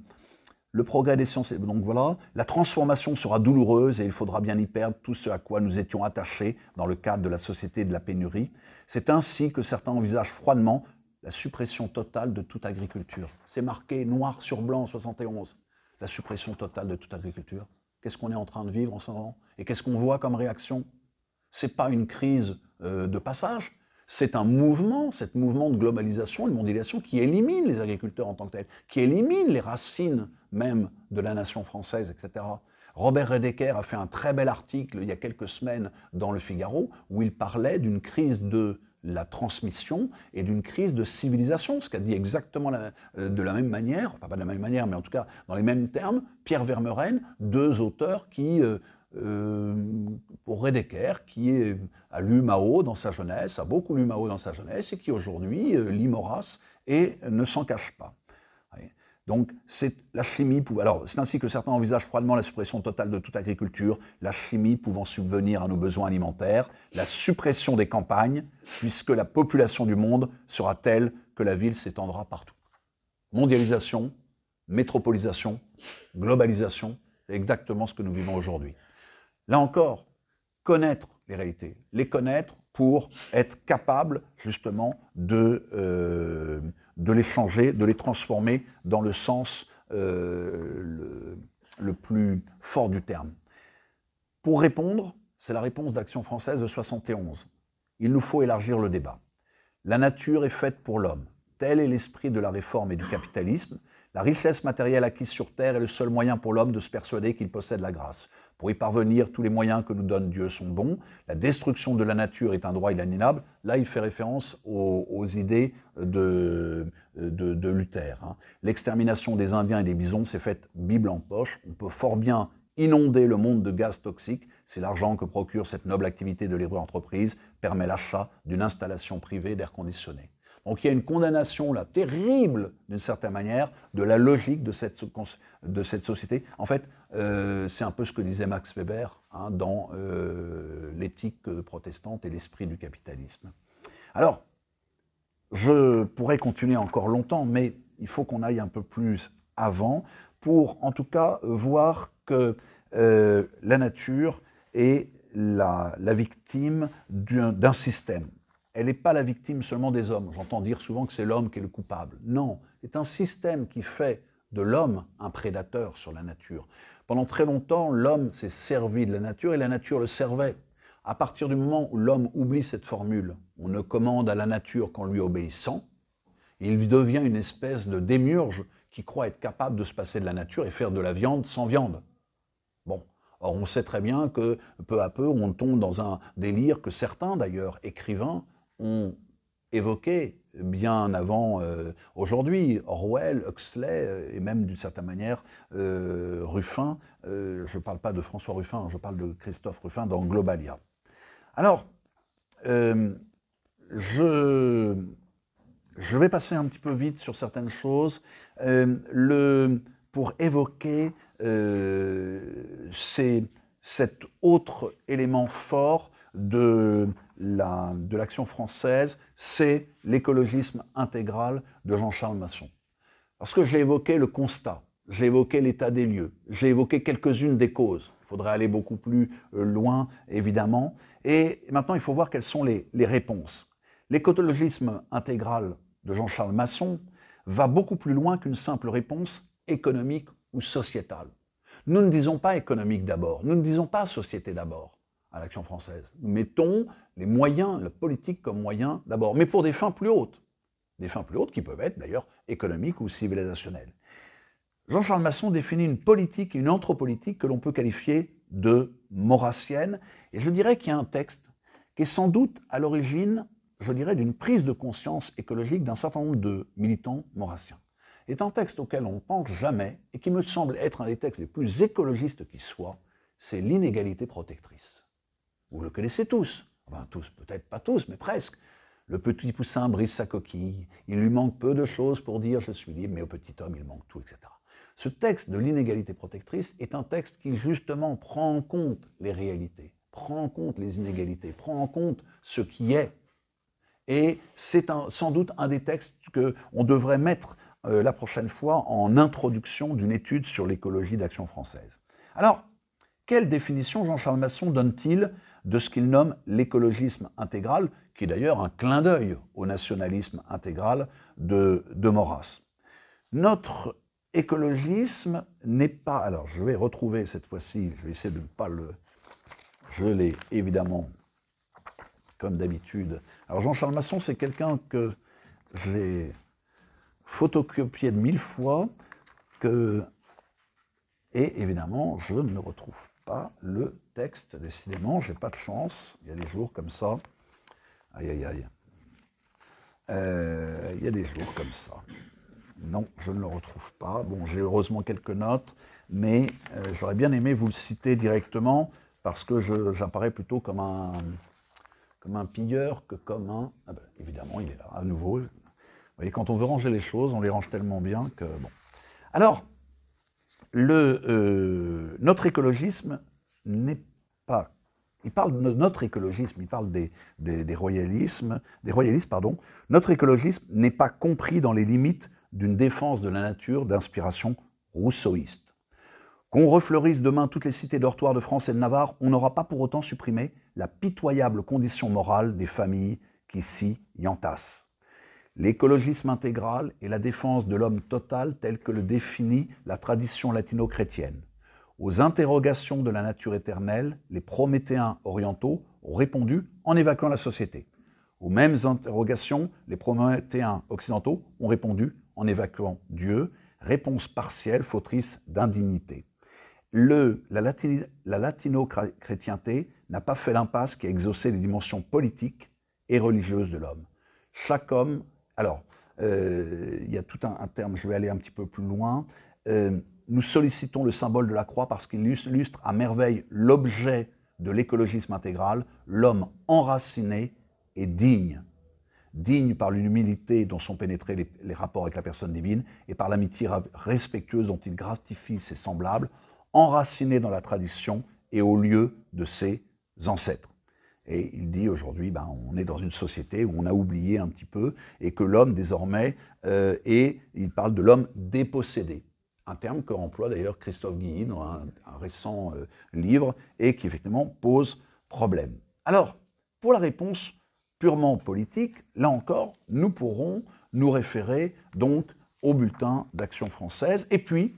Le progrès des sciences, donc voilà, la transformation sera douloureuse et il faudra bien y perdre tout ce à quoi nous étions attachés dans le cadre de la société de la pénurie. C'est ainsi que certains envisagent froidement la suppression totale de toute agriculture. C'est marqué noir sur blanc en 71, la suppression totale de toute agriculture. Qu'est-ce qu'on est en train de vivre en ce moment Et qu'est-ce qu'on voit comme réaction C'est pas une crise euh, de passage, c'est un mouvement, cet mouvement de globalisation et de mondialisation qui élimine les agriculteurs en tant que tels, qui élimine les racines même de la nation française, etc. Robert Redeker a fait un très bel article il y a quelques semaines dans Le Figaro où il parlait d'une crise de la transmission et d'une crise de civilisation, ce qu'a dit exactement euh, de la même manière, enfin pas de la même manière, mais en tout cas dans les mêmes termes, Pierre Vermeuren, deux auteurs qui, euh, euh, pour Redeker, qui a lu Mao dans sa jeunesse, a beaucoup lu Mao dans sa jeunesse, et qui aujourd'hui lit Maurras et ne s'en cache pas. Donc la chimie Alors c'est ainsi que certains envisagent froidement la suppression totale de toute agriculture, la chimie pouvant subvenir à nos besoins alimentaires, la suppression des campagnes, puisque la population du monde sera telle que la ville s'étendra partout. Mondialisation, métropolisation, globalisation, c'est exactement ce que nous vivons aujourd'hui. Là encore, connaître les réalités, les connaître pour être capable justement de, euh, de les changer, de les transformer dans le sens euh, le, le, plus fort du terme. Pour répondre, c'est la réponse d'Action française de 71. Il nous faut élargir le débat. La nature est faite pour l'homme. Tel est l'esprit de la réforme et du capitalisme. La richesse matérielle acquise sur Terre est le seul moyen pour l'homme de se persuader qu'il possède la grâce. Pour y parvenir, tous les moyens que nous donne Dieu sont bons. La destruction de la nature est un droit inalienable. Là, il fait référence aux, idées de, Luther. Hein. L'extermination des Indiens et des bisons s'est faite Bible en poche. On peut fort bien inonder le monde de gaz toxique. C'est l'argent que procure cette noble activité de l'héroïne entreprise, permet l'achat d'une installation privée d'air conditionné. Donc il y a une condamnation là, terrible d'une certaine manière, de la logique de cette, de cette société. En fait, euh, c'est un peu ce que disait Max Weber hein, dans euh, l'éthique protestante et l'esprit du capitalisme. Alors, je pourrais continuer encore longtemps, mais il faut qu'on aille un peu plus avant pour en tout cas voir que euh, la nature est la victime d'un système. Elle n'est pas la victime seulement des hommes. J'entends dire souvent que c'est l'homme qui est le coupable. Non, c'est un système qui fait de l'homme un prédateur sur la nature. Pendant très longtemps, l'homme s'est servi de la nature et la nature le servait. À partir du moment où l'homme oublie cette formule, on ne commande à la nature qu'en lui obéissant, il devient une espèce de démiurge qui croit être capable de se passer de la nature et faire de la viande sans viande. Bon, or on sait très bien que peu à peu on tombe dans un délire que certains d'ailleurs écrivains ont évoqué bien avant euh, aujourd'hui. Orwell, Huxley, euh, et même d'une certaine manière euh, Ruffin. je ne parle pas de François Ruffin, je parle de Christophe Ruffin dans Globalia. Alors, je, je, vais passer un petit peu vite sur certaines choses le, pour évoquer cet autre élément fort de de l'action française, c'est l'écologisme intégral de Jean-Charles Masson. Parce que j'ai évoqué le constat, j'ai évoqué l'état des lieux, j'ai évoqué quelques-unes des causes. Il faudrait aller beaucoup plus euh, loin, évidemment. Et maintenant, il faut voir quelles sont les, les réponses. L'écologisme intégral de Jean-Charles Masson va beaucoup plus loin qu'une simple réponse économique ou sociétale. Nous ne disons pas économique d'abord, nous ne disons pas société d'abord à l'action française. Nous mettons les moyens, la politique comme moyen d'abord, mais pour des fins plus hautes. Des fins plus hautes qui peuvent être d'ailleurs économiques ou civilisationnelles. Jean-Charles Masson définit une politique et une anthropolitique que l'on peut qualifier de maurassienne. Et je dirais qu'il y a un texte qui est sans doute à l'origine, je dirais, d'une prise de conscience écologique d'un certain nombre de militants maurassiens. Et un texte auquel on ne pense jamais et qui me semble être un des textes les plus écologistes qui soit, c'est L'inégalité protectrice. Vous le connaissez tous. Enfin, tous, peut-être pas tous, mais presque. Le petit poussin brise sa coquille, il lui manque peu de choses pour dire je suis libre, mais au petit homme, il manque tout, etc. Ce texte de l'inégalité protectrice est un texte qui justement prend en compte les réalités, prend en compte les inégalités, prend en compte ce qui est. Et c'est sans doute un des textes qu'on devrait mettre euh, la prochaine fois en introduction d'une étude sur l'écologie d'action française. Alors, quelle définition Jean-Charles Masson donne-t-il de ce qu'il nomme l'écologisme intégral, qui est d'ailleurs un clin d'œil au nationalisme intégral de, de Maurras. Notre écologisme n'est pas... Alors, je vais retrouver cette fois-ci, je vais essayer de ne pas le... Je l'ai évidemment, comme d'habitude. Alors, Jean-Charles Masson, c'est quelqu'un que j'ai photocopié de mille fois, que... et évidemment, je ne le retrouve le texte. Décidément, j'ai pas de chance. Il y a des jours comme ça. Aïe, aïe, aïe. Euh, il y a des jours comme ça. Non, je ne le retrouve pas. Bon, j'ai heureusement quelques notes, mais euh, j'aurais bien aimé vous le citer directement parce que j'apparais plutôt comme un, comme un pilleur que comme un... Ah ben, évidemment, il est là, à nouveau. Vous voyez, quand on veut ranger les choses, on les range tellement bien que... bon. Alors, euh, notre écologisme n'est pas. Il parle de notre écologisme, il parle des, royalismes, des royalistes, pardon. Notre écologisme n'est pas compris dans les limites d'une défense de la nature d'inspiration rousseauiste. Qu'on refleurisse demain toutes les cités dortoirs de France et de Navarre, on n'aura pas pour autant supprimé la pitoyable condition morale des familles qui s'y entassent l'écologisme intégral et la défense de l'homme total tel que le définit la tradition latino-chrétienne. Aux interrogations de la nature éternelle, les Prométhéens orientaux ont répondu en évacuant la société. Aux mêmes interrogations, les Prométhéens occidentaux ont répondu en évacuant Dieu, réponse partielle fautrice d'indignité. Le, la, la latino-chrétienté n'a pas fait l'impasse qui a exaucé les dimensions politiques et religieuses de l'homme. Chaque homme alors, euh, il y a tout un, terme, je vais aller un petit peu plus loin. Euh, nous sollicitons le symbole de la croix parce qu'il illustre à merveille l'objet de l'écologisme intégral, l'homme enraciné et digne. Digne par l'humilité dont sont pénétrés les, rapports avec la personne divine et par l'amitié respectueuse dont il gratifie ses semblables, enraciné dans la tradition et au lieu de ses ancêtres. Et il dit aujourd'hui, ben, on est dans une société où on a oublié un petit peu et que l'homme désormais euh, est, il parle de l'homme dépossédé. Un terme que emploie d'ailleurs Christophe Guilly dans un, récent euh, livre et qui effectivement pose problème. Alors, pour la réponse purement politique, là encore, nous pourrons nous référer donc au bulletin d'action française. Et puis,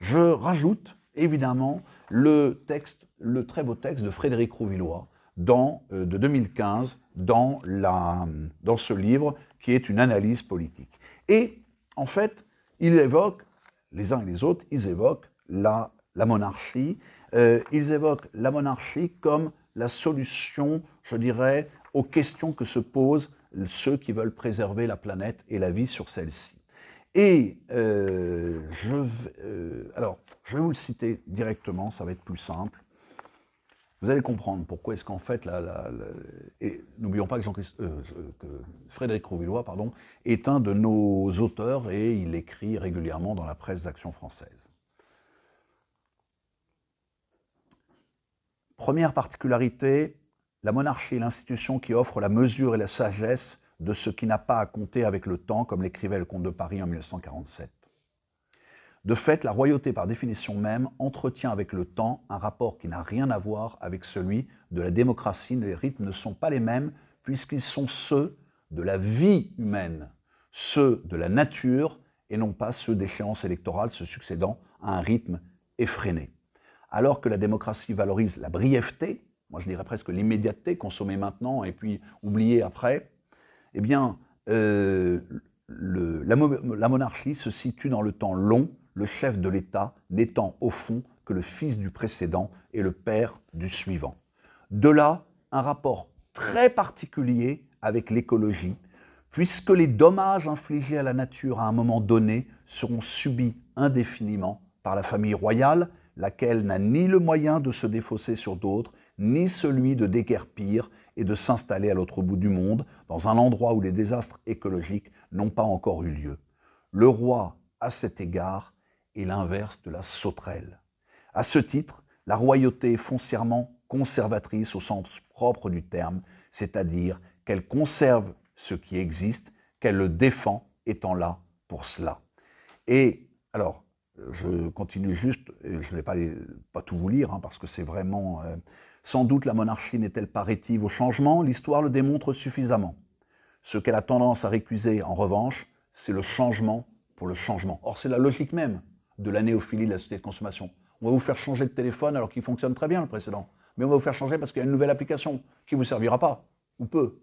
je rajoute évidemment le texte, le très beau texte de Frédéric Rouvillois, euh, de 2015 dans, ce livre qui est une analyse politique. Et en fait, ils évoquent, les uns et les autres, ils évoquent la, monarchie, euh, ils évoquent la monarchie comme la solution, je dirais, aux questions que se posent ceux qui veulent préserver la planète et la vie sur celle-ci. Et euh, alors, je vais vous le citer directement, ça va être plus simple. Vous allez comprendre pourquoi est-ce qu'en fait, la, et n'oublions pas euh, que, Frédéric Rouvillois pardon, est un de nos auteurs et il écrit régulièrement dans la presse d'action française. Première particularité, la monarchie est l'institution qui offre la mesure et la sagesse de ce qui n'a pas à compter avec le temps, comme l'écrivait le comte de Paris en 1947. De fait, la royauté, par définition même, entretient avec le temps un rapport qui n'a rien à voir avec celui de la démocratie. Les rythmes ne sont pas les mêmes, puisqu'ils sont ceux de la vie humaine, ceux de la nature, et non pas ceux d'échéances électorales se succédant à un rythme effréné. Alors que la démocratie valorise la brièveté, moi je dirais presque l'immédiateté, consommée maintenant et puis oubliée après, eh bien, euh, la monarchie se situe dans le temps long, le chef de l'État n'étant au fond que le fils du précédent et le père du suivant. De là, un rapport très particulier avec l'écologie, puisque les dommages infligés à la nature à un moment donné seront subis indéfiniment par la famille royale, laquelle n'a ni le moyen de se défausser sur d'autres, ni celui de déguerpir et de s'installer à l'autre bout du monde, dans un endroit où les désastres écologiques n'ont pas encore eu lieu. Le roi, à cet égard, et l'inverse de la sauterelle. À ce titre, la royauté est foncièrement conservatrice au sens propre du terme, c'est-à-dire qu'elle conserve ce qui existe, qu'elle le défend étant là pour cela. Et alors, je continue juste, je ne vais pas, pas, tout vous lire, hein, parce que c'est vraiment... Euh, sans doute la monarchie n'est-elle pas rétive au changement, l'histoire le démontre suffisamment. Ce qu'elle a tendance à récuser, en revanche, c'est le changement pour le changement. Or, c'est la logique même de la néophilie de la société de consommation. On va vous faire changer de téléphone alors qu'il fonctionne très bien le précédent. Mais on va vous faire changer parce qu'il y a une nouvelle application qui ne vous servira pas, ou peu.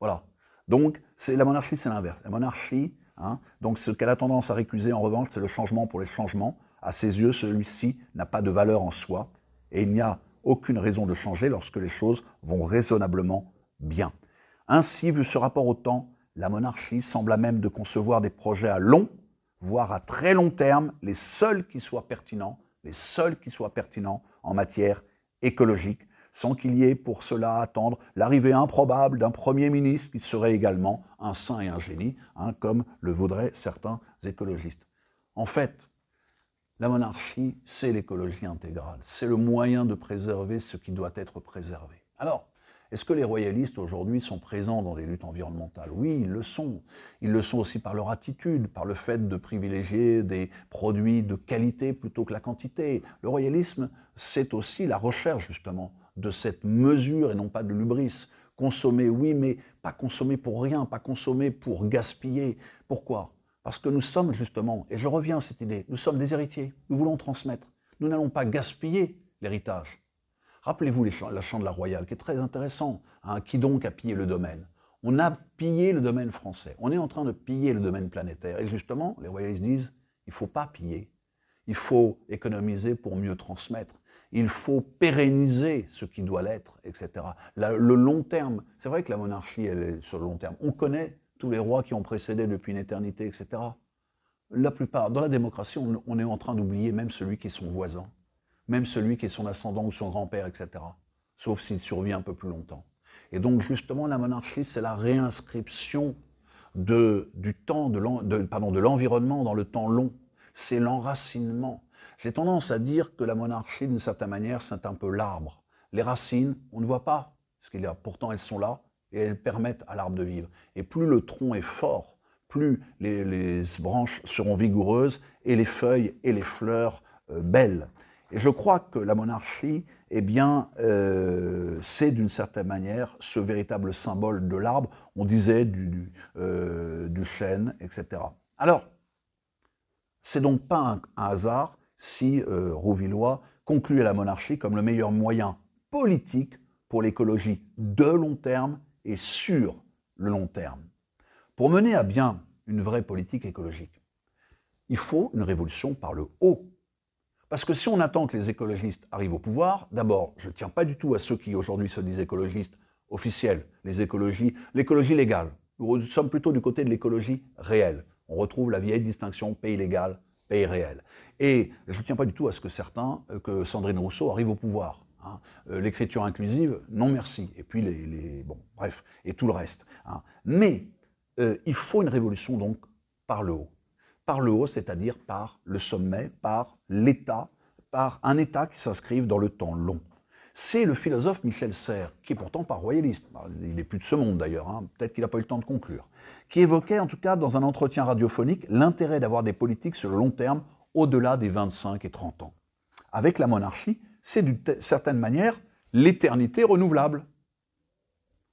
Voilà. Donc, c'est la monarchie, c'est l'inverse. La monarchie, hein, donc ce qu'elle a tendance à récuser en revanche, c'est le changement pour les changements. À ses yeux, celui-ci n'a pas de valeur en soi et il n'y a aucune raison de changer lorsque les choses vont raisonnablement bien. Ainsi, vu ce rapport au temps, la monarchie semble à même de concevoir des projets à long voire à très long terme, les seuls qui soient pertinents, les seuls qui soient pertinents en matière écologique, sans qu'il y ait pour cela à attendre l'arrivée improbable d'un Premier ministre qui serait également un saint et un génie, hein, comme le voudraient certains écologistes. En fait, la monarchie, c'est l'écologie intégrale, c'est le moyen de préserver ce qui doit être préservé. Alors, est-ce que les royalistes aujourd'hui sont présents dans les luttes environnementales Oui, ils le sont. Ils le sont aussi par leur attitude, par le fait de privilégier des produits de qualité plutôt que la quantité. Le royalisme, c'est aussi la recherche justement de cette mesure et non pas de l'ubris. Consommer, oui, mais pas consommer pour rien, pas consommer pour gaspiller. Pourquoi Parce que nous sommes justement, et je reviens à cette idée, nous sommes des héritiers, nous voulons transmettre. Nous n'allons pas gaspiller l'héritage. Rappelez-vous la Chambre royale, qui est très intéressant. Hein, qui donc a pillé le domaine On a pillé le domaine français. On est en train de piller le domaine planétaire. Et justement, les royalistes disent, il ne faut pas piller. Il faut économiser pour mieux transmettre. Il faut pérenniser ce qui doit l'être, etc. le long terme, c'est vrai que la monarchie, elle est sur le long terme. On connaît tous les rois qui ont précédé depuis une éternité, etc. La plupart, dans la démocratie, on est en train d'oublier même celui qui est son voisin même celui qui est son ascendant ou son grand-père, etc. Sauf s'il survit un peu plus longtemps. Et donc justement, la monarchie, c'est la réinscription de, du temps, de l'environnement dans le temps long. C'est l'enracinement. J'ai tendance à dire que la monarchie, d'une certaine manière, c'est un peu l'arbre. Les racines, on ne voit pas ce qu'il y a. Pourtant, elles sont là et elles permettent à l'arbre de vivre. Et plus le tronc est fort, plus les, branches seront vigoureuses et les feuilles et les fleurs euh, belles. Et je crois que la monarchie, eh bien, euh, c'est d'une certaine manière ce véritable symbole de l'arbre, on disait du, euh, chêne, etc. Alors, c'est donc pas un, hasard si euh, Rouvillois concluait la monarchie comme le meilleur moyen politique pour l'écologie de long terme et sur le long terme. Pour mener à bien une vraie politique écologique, il faut une révolution par le haut parce que si on attend que les écologistes arrivent au pouvoir, d'abord, je ne tiens pas du tout à ceux qui aujourd'hui se disent écologistes officiels, les écologies, l'écologie légale. Nous sommes plutôt du côté de l'écologie réelle. On retrouve la vieille distinction pays légal, pays réel. Et je ne tiens pas du tout à ce que certains, euh, que Sandrine Rousseau arrive au pouvoir. Hein. Euh, l'écriture inclusive, non merci. Et puis les, bon, bref, et tout le reste. Hein. Mais euh, il faut une révolution donc par le haut par le haut, c'est-à-dire par le sommet, par l'État, par un État qui s'inscrive dans le temps long. C'est le philosophe Michel Serres, qui est pourtant pas royaliste, bah, il n'est plus de ce monde d'ailleurs, hein. peut-être qu'il n'a pas eu le temps de conclure, qui évoquait en tout cas dans un entretien radiophonique l'intérêt d'avoir des politiques sur le long terme au-delà des 25 et 30 ans. Avec la monarchie, c'est d'une certaine manière l'éternité renouvelable.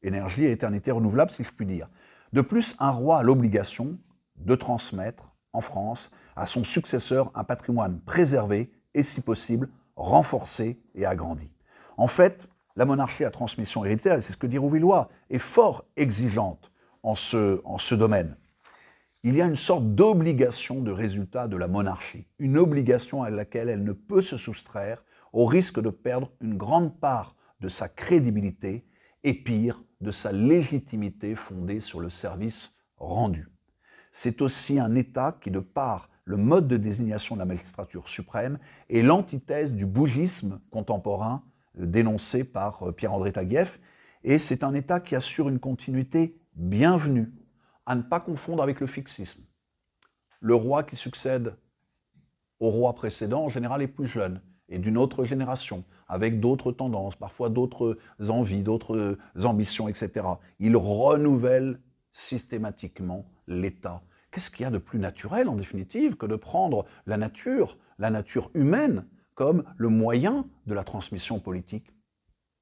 Énergie et éternité renouvelable, si je puis dire. De plus, un roi a l'obligation de transmettre en France, à son successeur un patrimoine préservé et, si possible, renforcé et agrandi. En fait, la monarchie à transmission héréditaire, c'est ce que dit Rouvillois, est fort exigeante en ce domaine. Il y a une sorte d'obligation de résultat de la monarchie, une obligation à laquelle elle ne peut se soustraire au risque de perdre une grande part de sa crédibilité et pire, de sa légitimité fondée sur le service rendu c'est aussi un État qui, de par le mode de désignation de la magistrature suprême, est l'antithèse du bougisme contemporain euh, dénoncé par euh, Pierre-André Taguieff. Et c'est un État qui assure une continuité bienvenue, à ne pas confondre avec le fixisme. Le roi qui succède au roi précédent, en général, est plus jeune et d'une autre génération, avec d'autres tendances, parfois d'autres envies, d'autres euh, ambitions, etc. Il renouvelle systématiquement l'État. Qu'est-ce qu'il y a de plus naturel, en définitive, que de prendre la nature, la nature humaine, comme le moyen de la transmission politique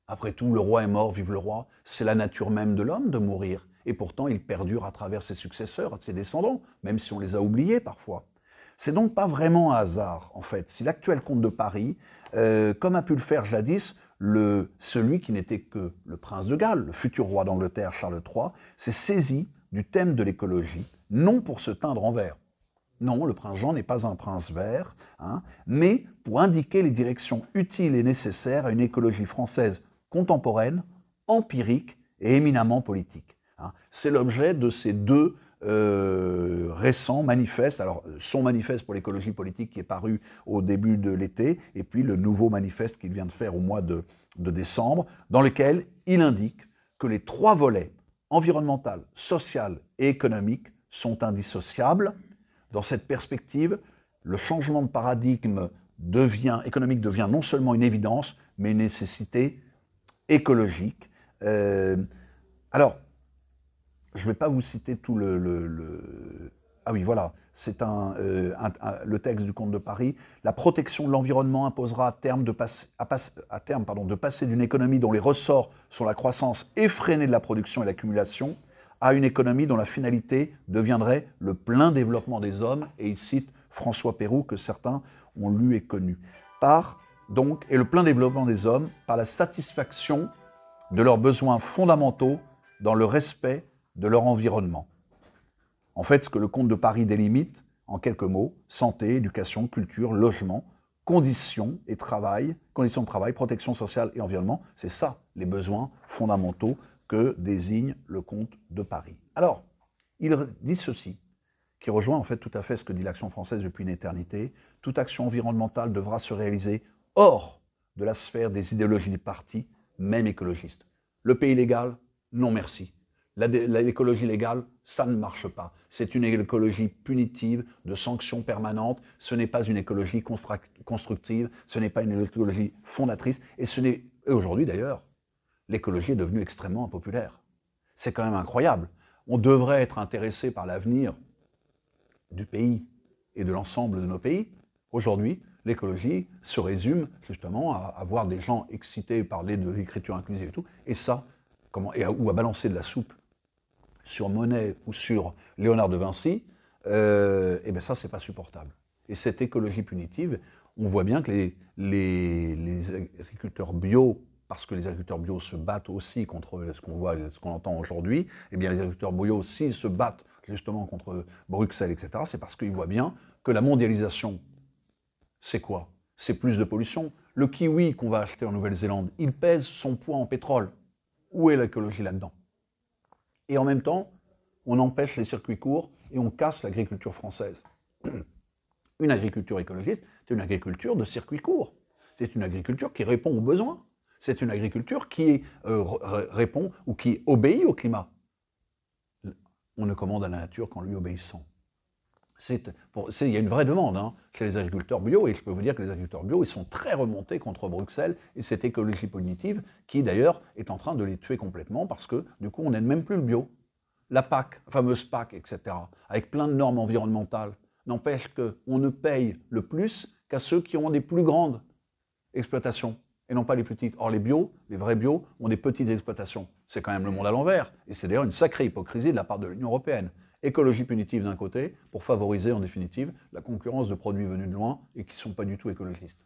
Après tout, le roi est mort, vive le roi. C'est la nature même de l'homme de mourir. Et pourtant, il perdure à travers ses successeurs, ses descendants, même si on les a oubliés parfois. C'est donc pas vraiment un hasard, en fait. Si l'actuel comte de Paris, euh, comme a pu le faire jadis le, celui qui n'était que le prince de Galles, le futur roi d'Angleterre, Charles III, s'est saisi du thème de l'écologie, non pour se teindre en vert. Non, le prince Jean n'est pas un prince vert, hein, mais pour indiquer les directions utiles et nécessaires à une écologie française contemporaine, empirique et éminemment politique. Hein. C'est l'objet de ces deux euh, récents manifestes, alors son manifeste pour l'écologie politique qui est paru au début de l'été, et puis le nouveau manifeste qu'il vient de faire au mois de, de décembre, dans lequel il indique que les trois volets Environnemental, social, et économique sont indissociables. Dans cette perspective, le changement de paradigme devient, économique devient non seulement une évidence, mais une nécessité écologique. Euh, alors, je ne vais pas vous citer tout le ah oui, voilà, c'est euh, le texte du Comte de Paris. La protection de l'environnement imposera à terme, de, passer d'une économie dont les ressorts sont la croissance effrénée de la production et l'accumulation à une économie dont la finalité deviendrait le plein développement des hommes. Et il cite François Perroux, que certains ont lu et connu. Par, donc, et le plein développement des hommes par la satisfaction de leurs besoins fondamentaux dans le respect de leur environnement. En fait, ce que le Comte de Paris délimite, en quelques mots, santé, éducation, culture, logement, conditions et travail, conditions de travail, protection sociale et environnement, c'est ça les besoins fondamentaux que désigne le Comte de Paris. Alors, il dit ceci, qui rejoint en fait tout à fait ce que dit l'Action française depuis une éternité. Toute action environnementale devra se réaliser hors de la sphère des idéologies des partis, même écologistes. Le pays légal, non merci. L'écologie légale, ça ne marche pas. C'est une écologie punitive, de sanctions permanentes. Ce n'est pas une écologie constructive, ce n'est pas une écologie fondatrice. Et ce n'est, aujourd'hui d'ailleurs, l'écologie est devenue extrêmement impopulaire. C'est quand même incroyable. On devrait être intéressé par l'avenir du pays et de l'ensemble de nos pays. Aujourd'hui, l'écologie se résume justement à avoir des gens excités, parler de l'écriture inclusive et tout. Et ça, ou à balancer de la soupe sur Monet ou sur Léonard de Vinci, euh, et eh bien ça, c'est pas supportable. Et cette écologie punitive, on voit bien que les, agriculteurs bio, parce que les agriculteurs bio se battent aussi contre ce qu'on voit, ce qu'on entend aujourd'hui, et eh bien les agriculteurs bio, aussi se battent justement contre Bruxelles, etc., c'est parce qu'ils voient bien que la mondialisation, c'est quoi C'est plus de pollution. Le kiwi qu'on va acheter en Nouvelle-Zélande, il pèse son poids en pétrole. Où est l'écologie là-dedans et en même temps, on empêche les circuits courts et on casse l'agriculture française. Une agriculture écologiste, c'est une agriculture de circuits courts. C'est une agriculture qui répond aux besoins. C'est une agriculture qui euh, répond ou qui obéit au climat. On ne commande à la nature qu'en lui obéissant il y a une vraie demande hein, chez les agriculteurs bio, et je peux vous dire que les agriculteurs bio, ils sont très remontés contre Bruxelles et cette écologie positive qui, d'ailleurs, est en train de les tuer complètement parce que, du coup, on n'aide même plus le bio. La PAC, la fameuse PAC, etc., avec plein de normes environnementales, n'empêche qu'on ne paye le plus qu'à ceux qui ont des plus grandes exploitations et non pas les petites. Or, les bio, les vrais bio, ont des petites exploitations. C'est quand même le monde à l'envers. Et c'est d'ailleurs une sacrée hypocrisie de la part de l'Union européenne écologie punitive d'un côté, pour favoriser en définitive la concurrence de produits venus de loin et qui ne sont pas du tout écologistes.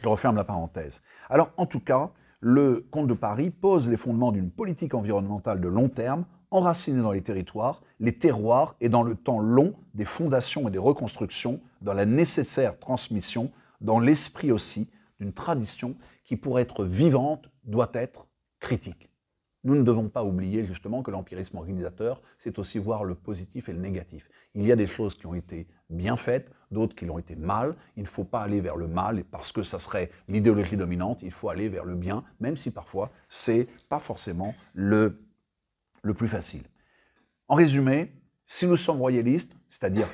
Je referme la parenthèse. Alors, en tout cas, le Comte de Paris pose les fondements d'une politique environnementale de long terme, enracinée dans les territoires, les terroirs et dans le temps long des fondations et des reconstructions, dans la nécessaire transmission, dans l'esprit aussi d'une tradition qui, pour être vivante, doit être critique. Nous ne devons pas oublier justement que l'empirisme organisateur, c'est aussi voir le positif et le négatif. Il y a des choses qui ont été bien faites, d'autres qui l'ont été mal. Il ne faut pas aller vers le mal parce que ça serait l'idéologie dominante. Il faut aller vers le bien, même si parfois n'est pas forcément le, le plus facile. En résumé, si nous sommes royalistes, c'est-à-dire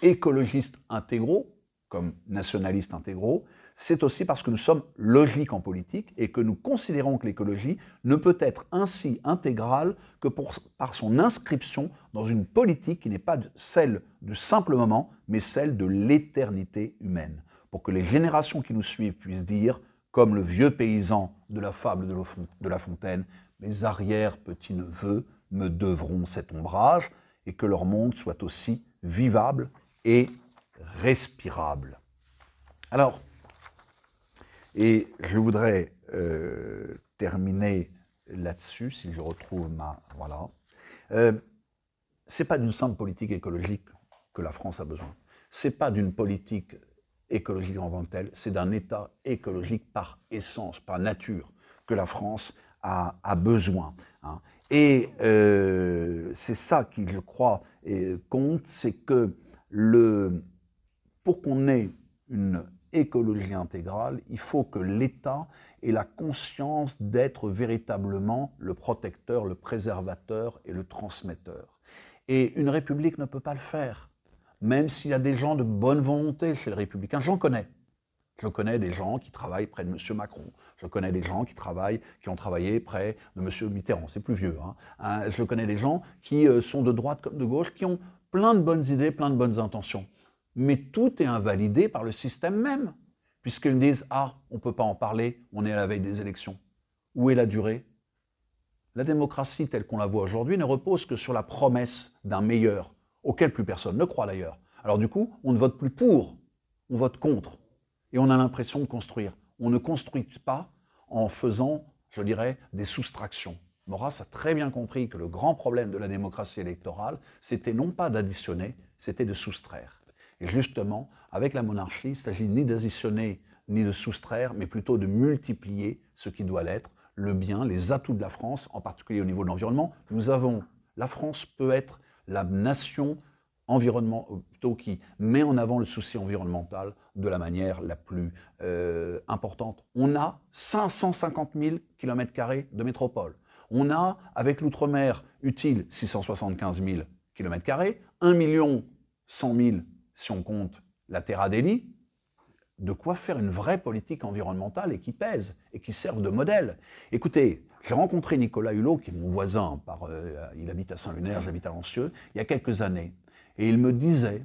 écologistes intégraux, comme nationalistes intégraux, c'est aussi parce que nous sommes logiques en politique et que nous considérons que l'écologie ne peut être ainsi intégrale que par son inscription dans une politique qui n'est pas celle du simple moment, mais celle de l'éternité humaine. Pour que les générations qui nous suivent puissent dire, comme le vieux paysan de la fable de La Fontaine, mes arrière-petits-neveux me devront cet ombrage, et que leur monde soit aussi vivable et respirable. Alors, et je voudrais euh, terminer là-dessus, si je retrouve ma... Voilà. Euh, c'est pas d'une simple politique écologique que la France a besoin. C'est pas d'une politique écologique en c'est d'un état écologique par essence, par nature, que la France a, besoin. Hein. Et euh, c'est ça qui, je crois, compte, c'est que le, pour qu'on ait une écologie intégrale, il faut que l'État ait la conscience d'être véritablement le protecteur, le préservateur et le transmetteur. Et une république ne peut pas le faire, même s'il y a des gens de bonne volonté chez les républicains. J'en connais. Je connais des gens qui travaillent près de M. Macron. Je connais des gens qui travaillent, qui ont travaillé près de M. Mitterrand. C'est plus vieux. Hein. Hein, je connais des gens qui euh, sont de droite comme de gauche, qui ont plein de bonnes idées, plein de bonnes intentions mais tout est invalidé par le système même, puisqu'ils disent Ah, on ne peut pas en parler, on est à la veille des élections. Où est la durée La démocratie telle qu'on la voit aujourd'hui ne repose que sur la promesse d'un meilleur, auquel plus personne ne croit d'ailleurs. Alors du coup, on ne vote plus pour, on vote contre. Et on a l'impression de construire. On ne construit pas en faisant, je dirais, des soustractions. Maurras a très bien compris que le grand problème de la démocratie électorale, c'était non pas d'additionner, c'était de soustraire. Et justement, avec la monarchie, il s'agit ni d'additionner ni de soustraire, mais plutôt de multiplier ce qui doit l'être, le bien, les atouts de la France, en particulier au niveau de l'environnement. Nous avons, la France peut être la nation environnement, euh, plutôt qui met en avant le souci environnemental de la manière la plus euh, importante. On a 550 000 km de métropole. On a, avec l'outre-mer utile, 675 000 km, 1 100 000 si on compte la Terra Delhi, de quoi faire une vraie politique environnementale et qui pèse et qui serve de modèle. Écoutez, j'ai rencontré Nicolas Hulot, qui est mon voisin, euh, il habite à Saint-Lunaire, j'habite à Lancieux, il y a quelques années. Et il me disait,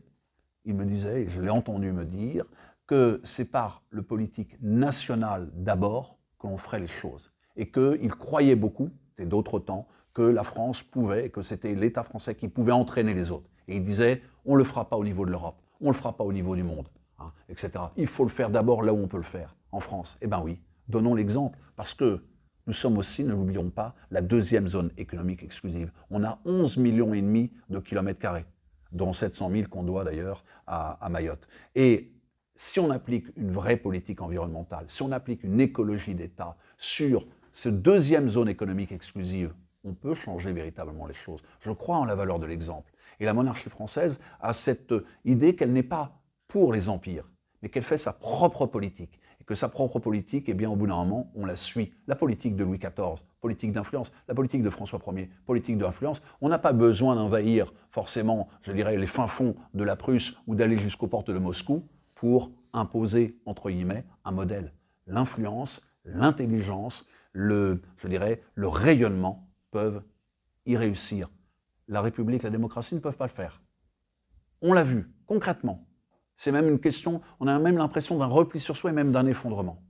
il me disait, je l'ai entendu me dire, que c'est par le politique national d'abord que l'on ferait les choses. Et qu'il croyait beaucoup, et d'autres temps, que la France pouvait, que c'était l'État français qui pouvait entraîner les autres. Et il disait, on ne le fera pas au niveau de l'Europe on ne le fera pas au niveau du monde, hein, etc. Il faut le faire d'abord là où on peut le faire, en France. Eh bien oui, donnons l'exemple, parce que nous sommes aussi, ne l'oublions pas, la deuxième zone économique exclusive. On a 11 millions et demi de kilomètres carrés, dont 700 000 qu'on doit d'ailleurs à, à Mayotte. Et si on applique une vraie politique environnementale, si on applique une écologie d'État sur cette deuxième zone économique exclusive, on peut changer véritablement les choses. Je crois en la valeur de l'exemple. Et la monarchie française a cette idée qu'elle n'est pas pour les empires, mais qu'elle fait sa propre politique. Et que sa propre politique, eh bien, au bout d'un moment, on la suit. La politique de Louis XIV, politique d'influence, la politique de François Ier, politique d'influence. On n'a pas besoin d'envahir forcément, je dirais, les fins fonds de la Prusse ou d'aller jusqu'aux portes de Moscou pour imposer, entre guillemets, un modèle. L'influence, l'intelligence, le, je dirais, le rayonnement peuvent y réussir la République, la démocratie ne peuvent pas le faire. On l'a vu, concrètement. C'est même une question, on a même l'impression d'un repli sur soi et même d'un effondrement.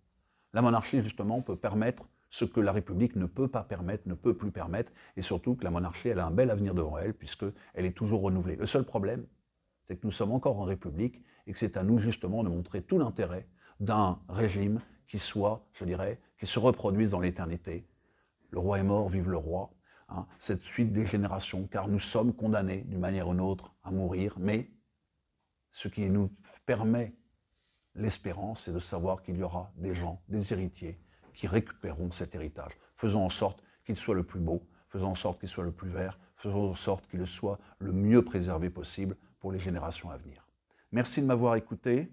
La monarchie, justement, peut permettre ce que la République ne peut pas permettre, ne peut plus permettre, et surtout que la monarchie, elle a un bel avenir devant elle, puisqu'elle est toujours renouvelée. Le seul problème, c'est que nous sommes encore en République, et que c'est à nous, justement, de montrer tout l'intérêt d'un régime qui soit, je dirais, qui se reproduise dans l'éternité. Le roi est mort, vive le roi, Hein, cette suite des générations, car nous sommes condamnés d'une manière ou d'une autre à mourir, mais ce qui nous permet l'espérance, c'est de savoir qu'il y aura des gens, des héritiers, qui récupéreront cet héritage. Faisons en sorte qu'il soit le plus beau, faisons en sorte qu'il soit le plus vert, faisons en sorte qu'il soit le mieux préservé possible pour les générations à venir. Merci de m'avoir écouté.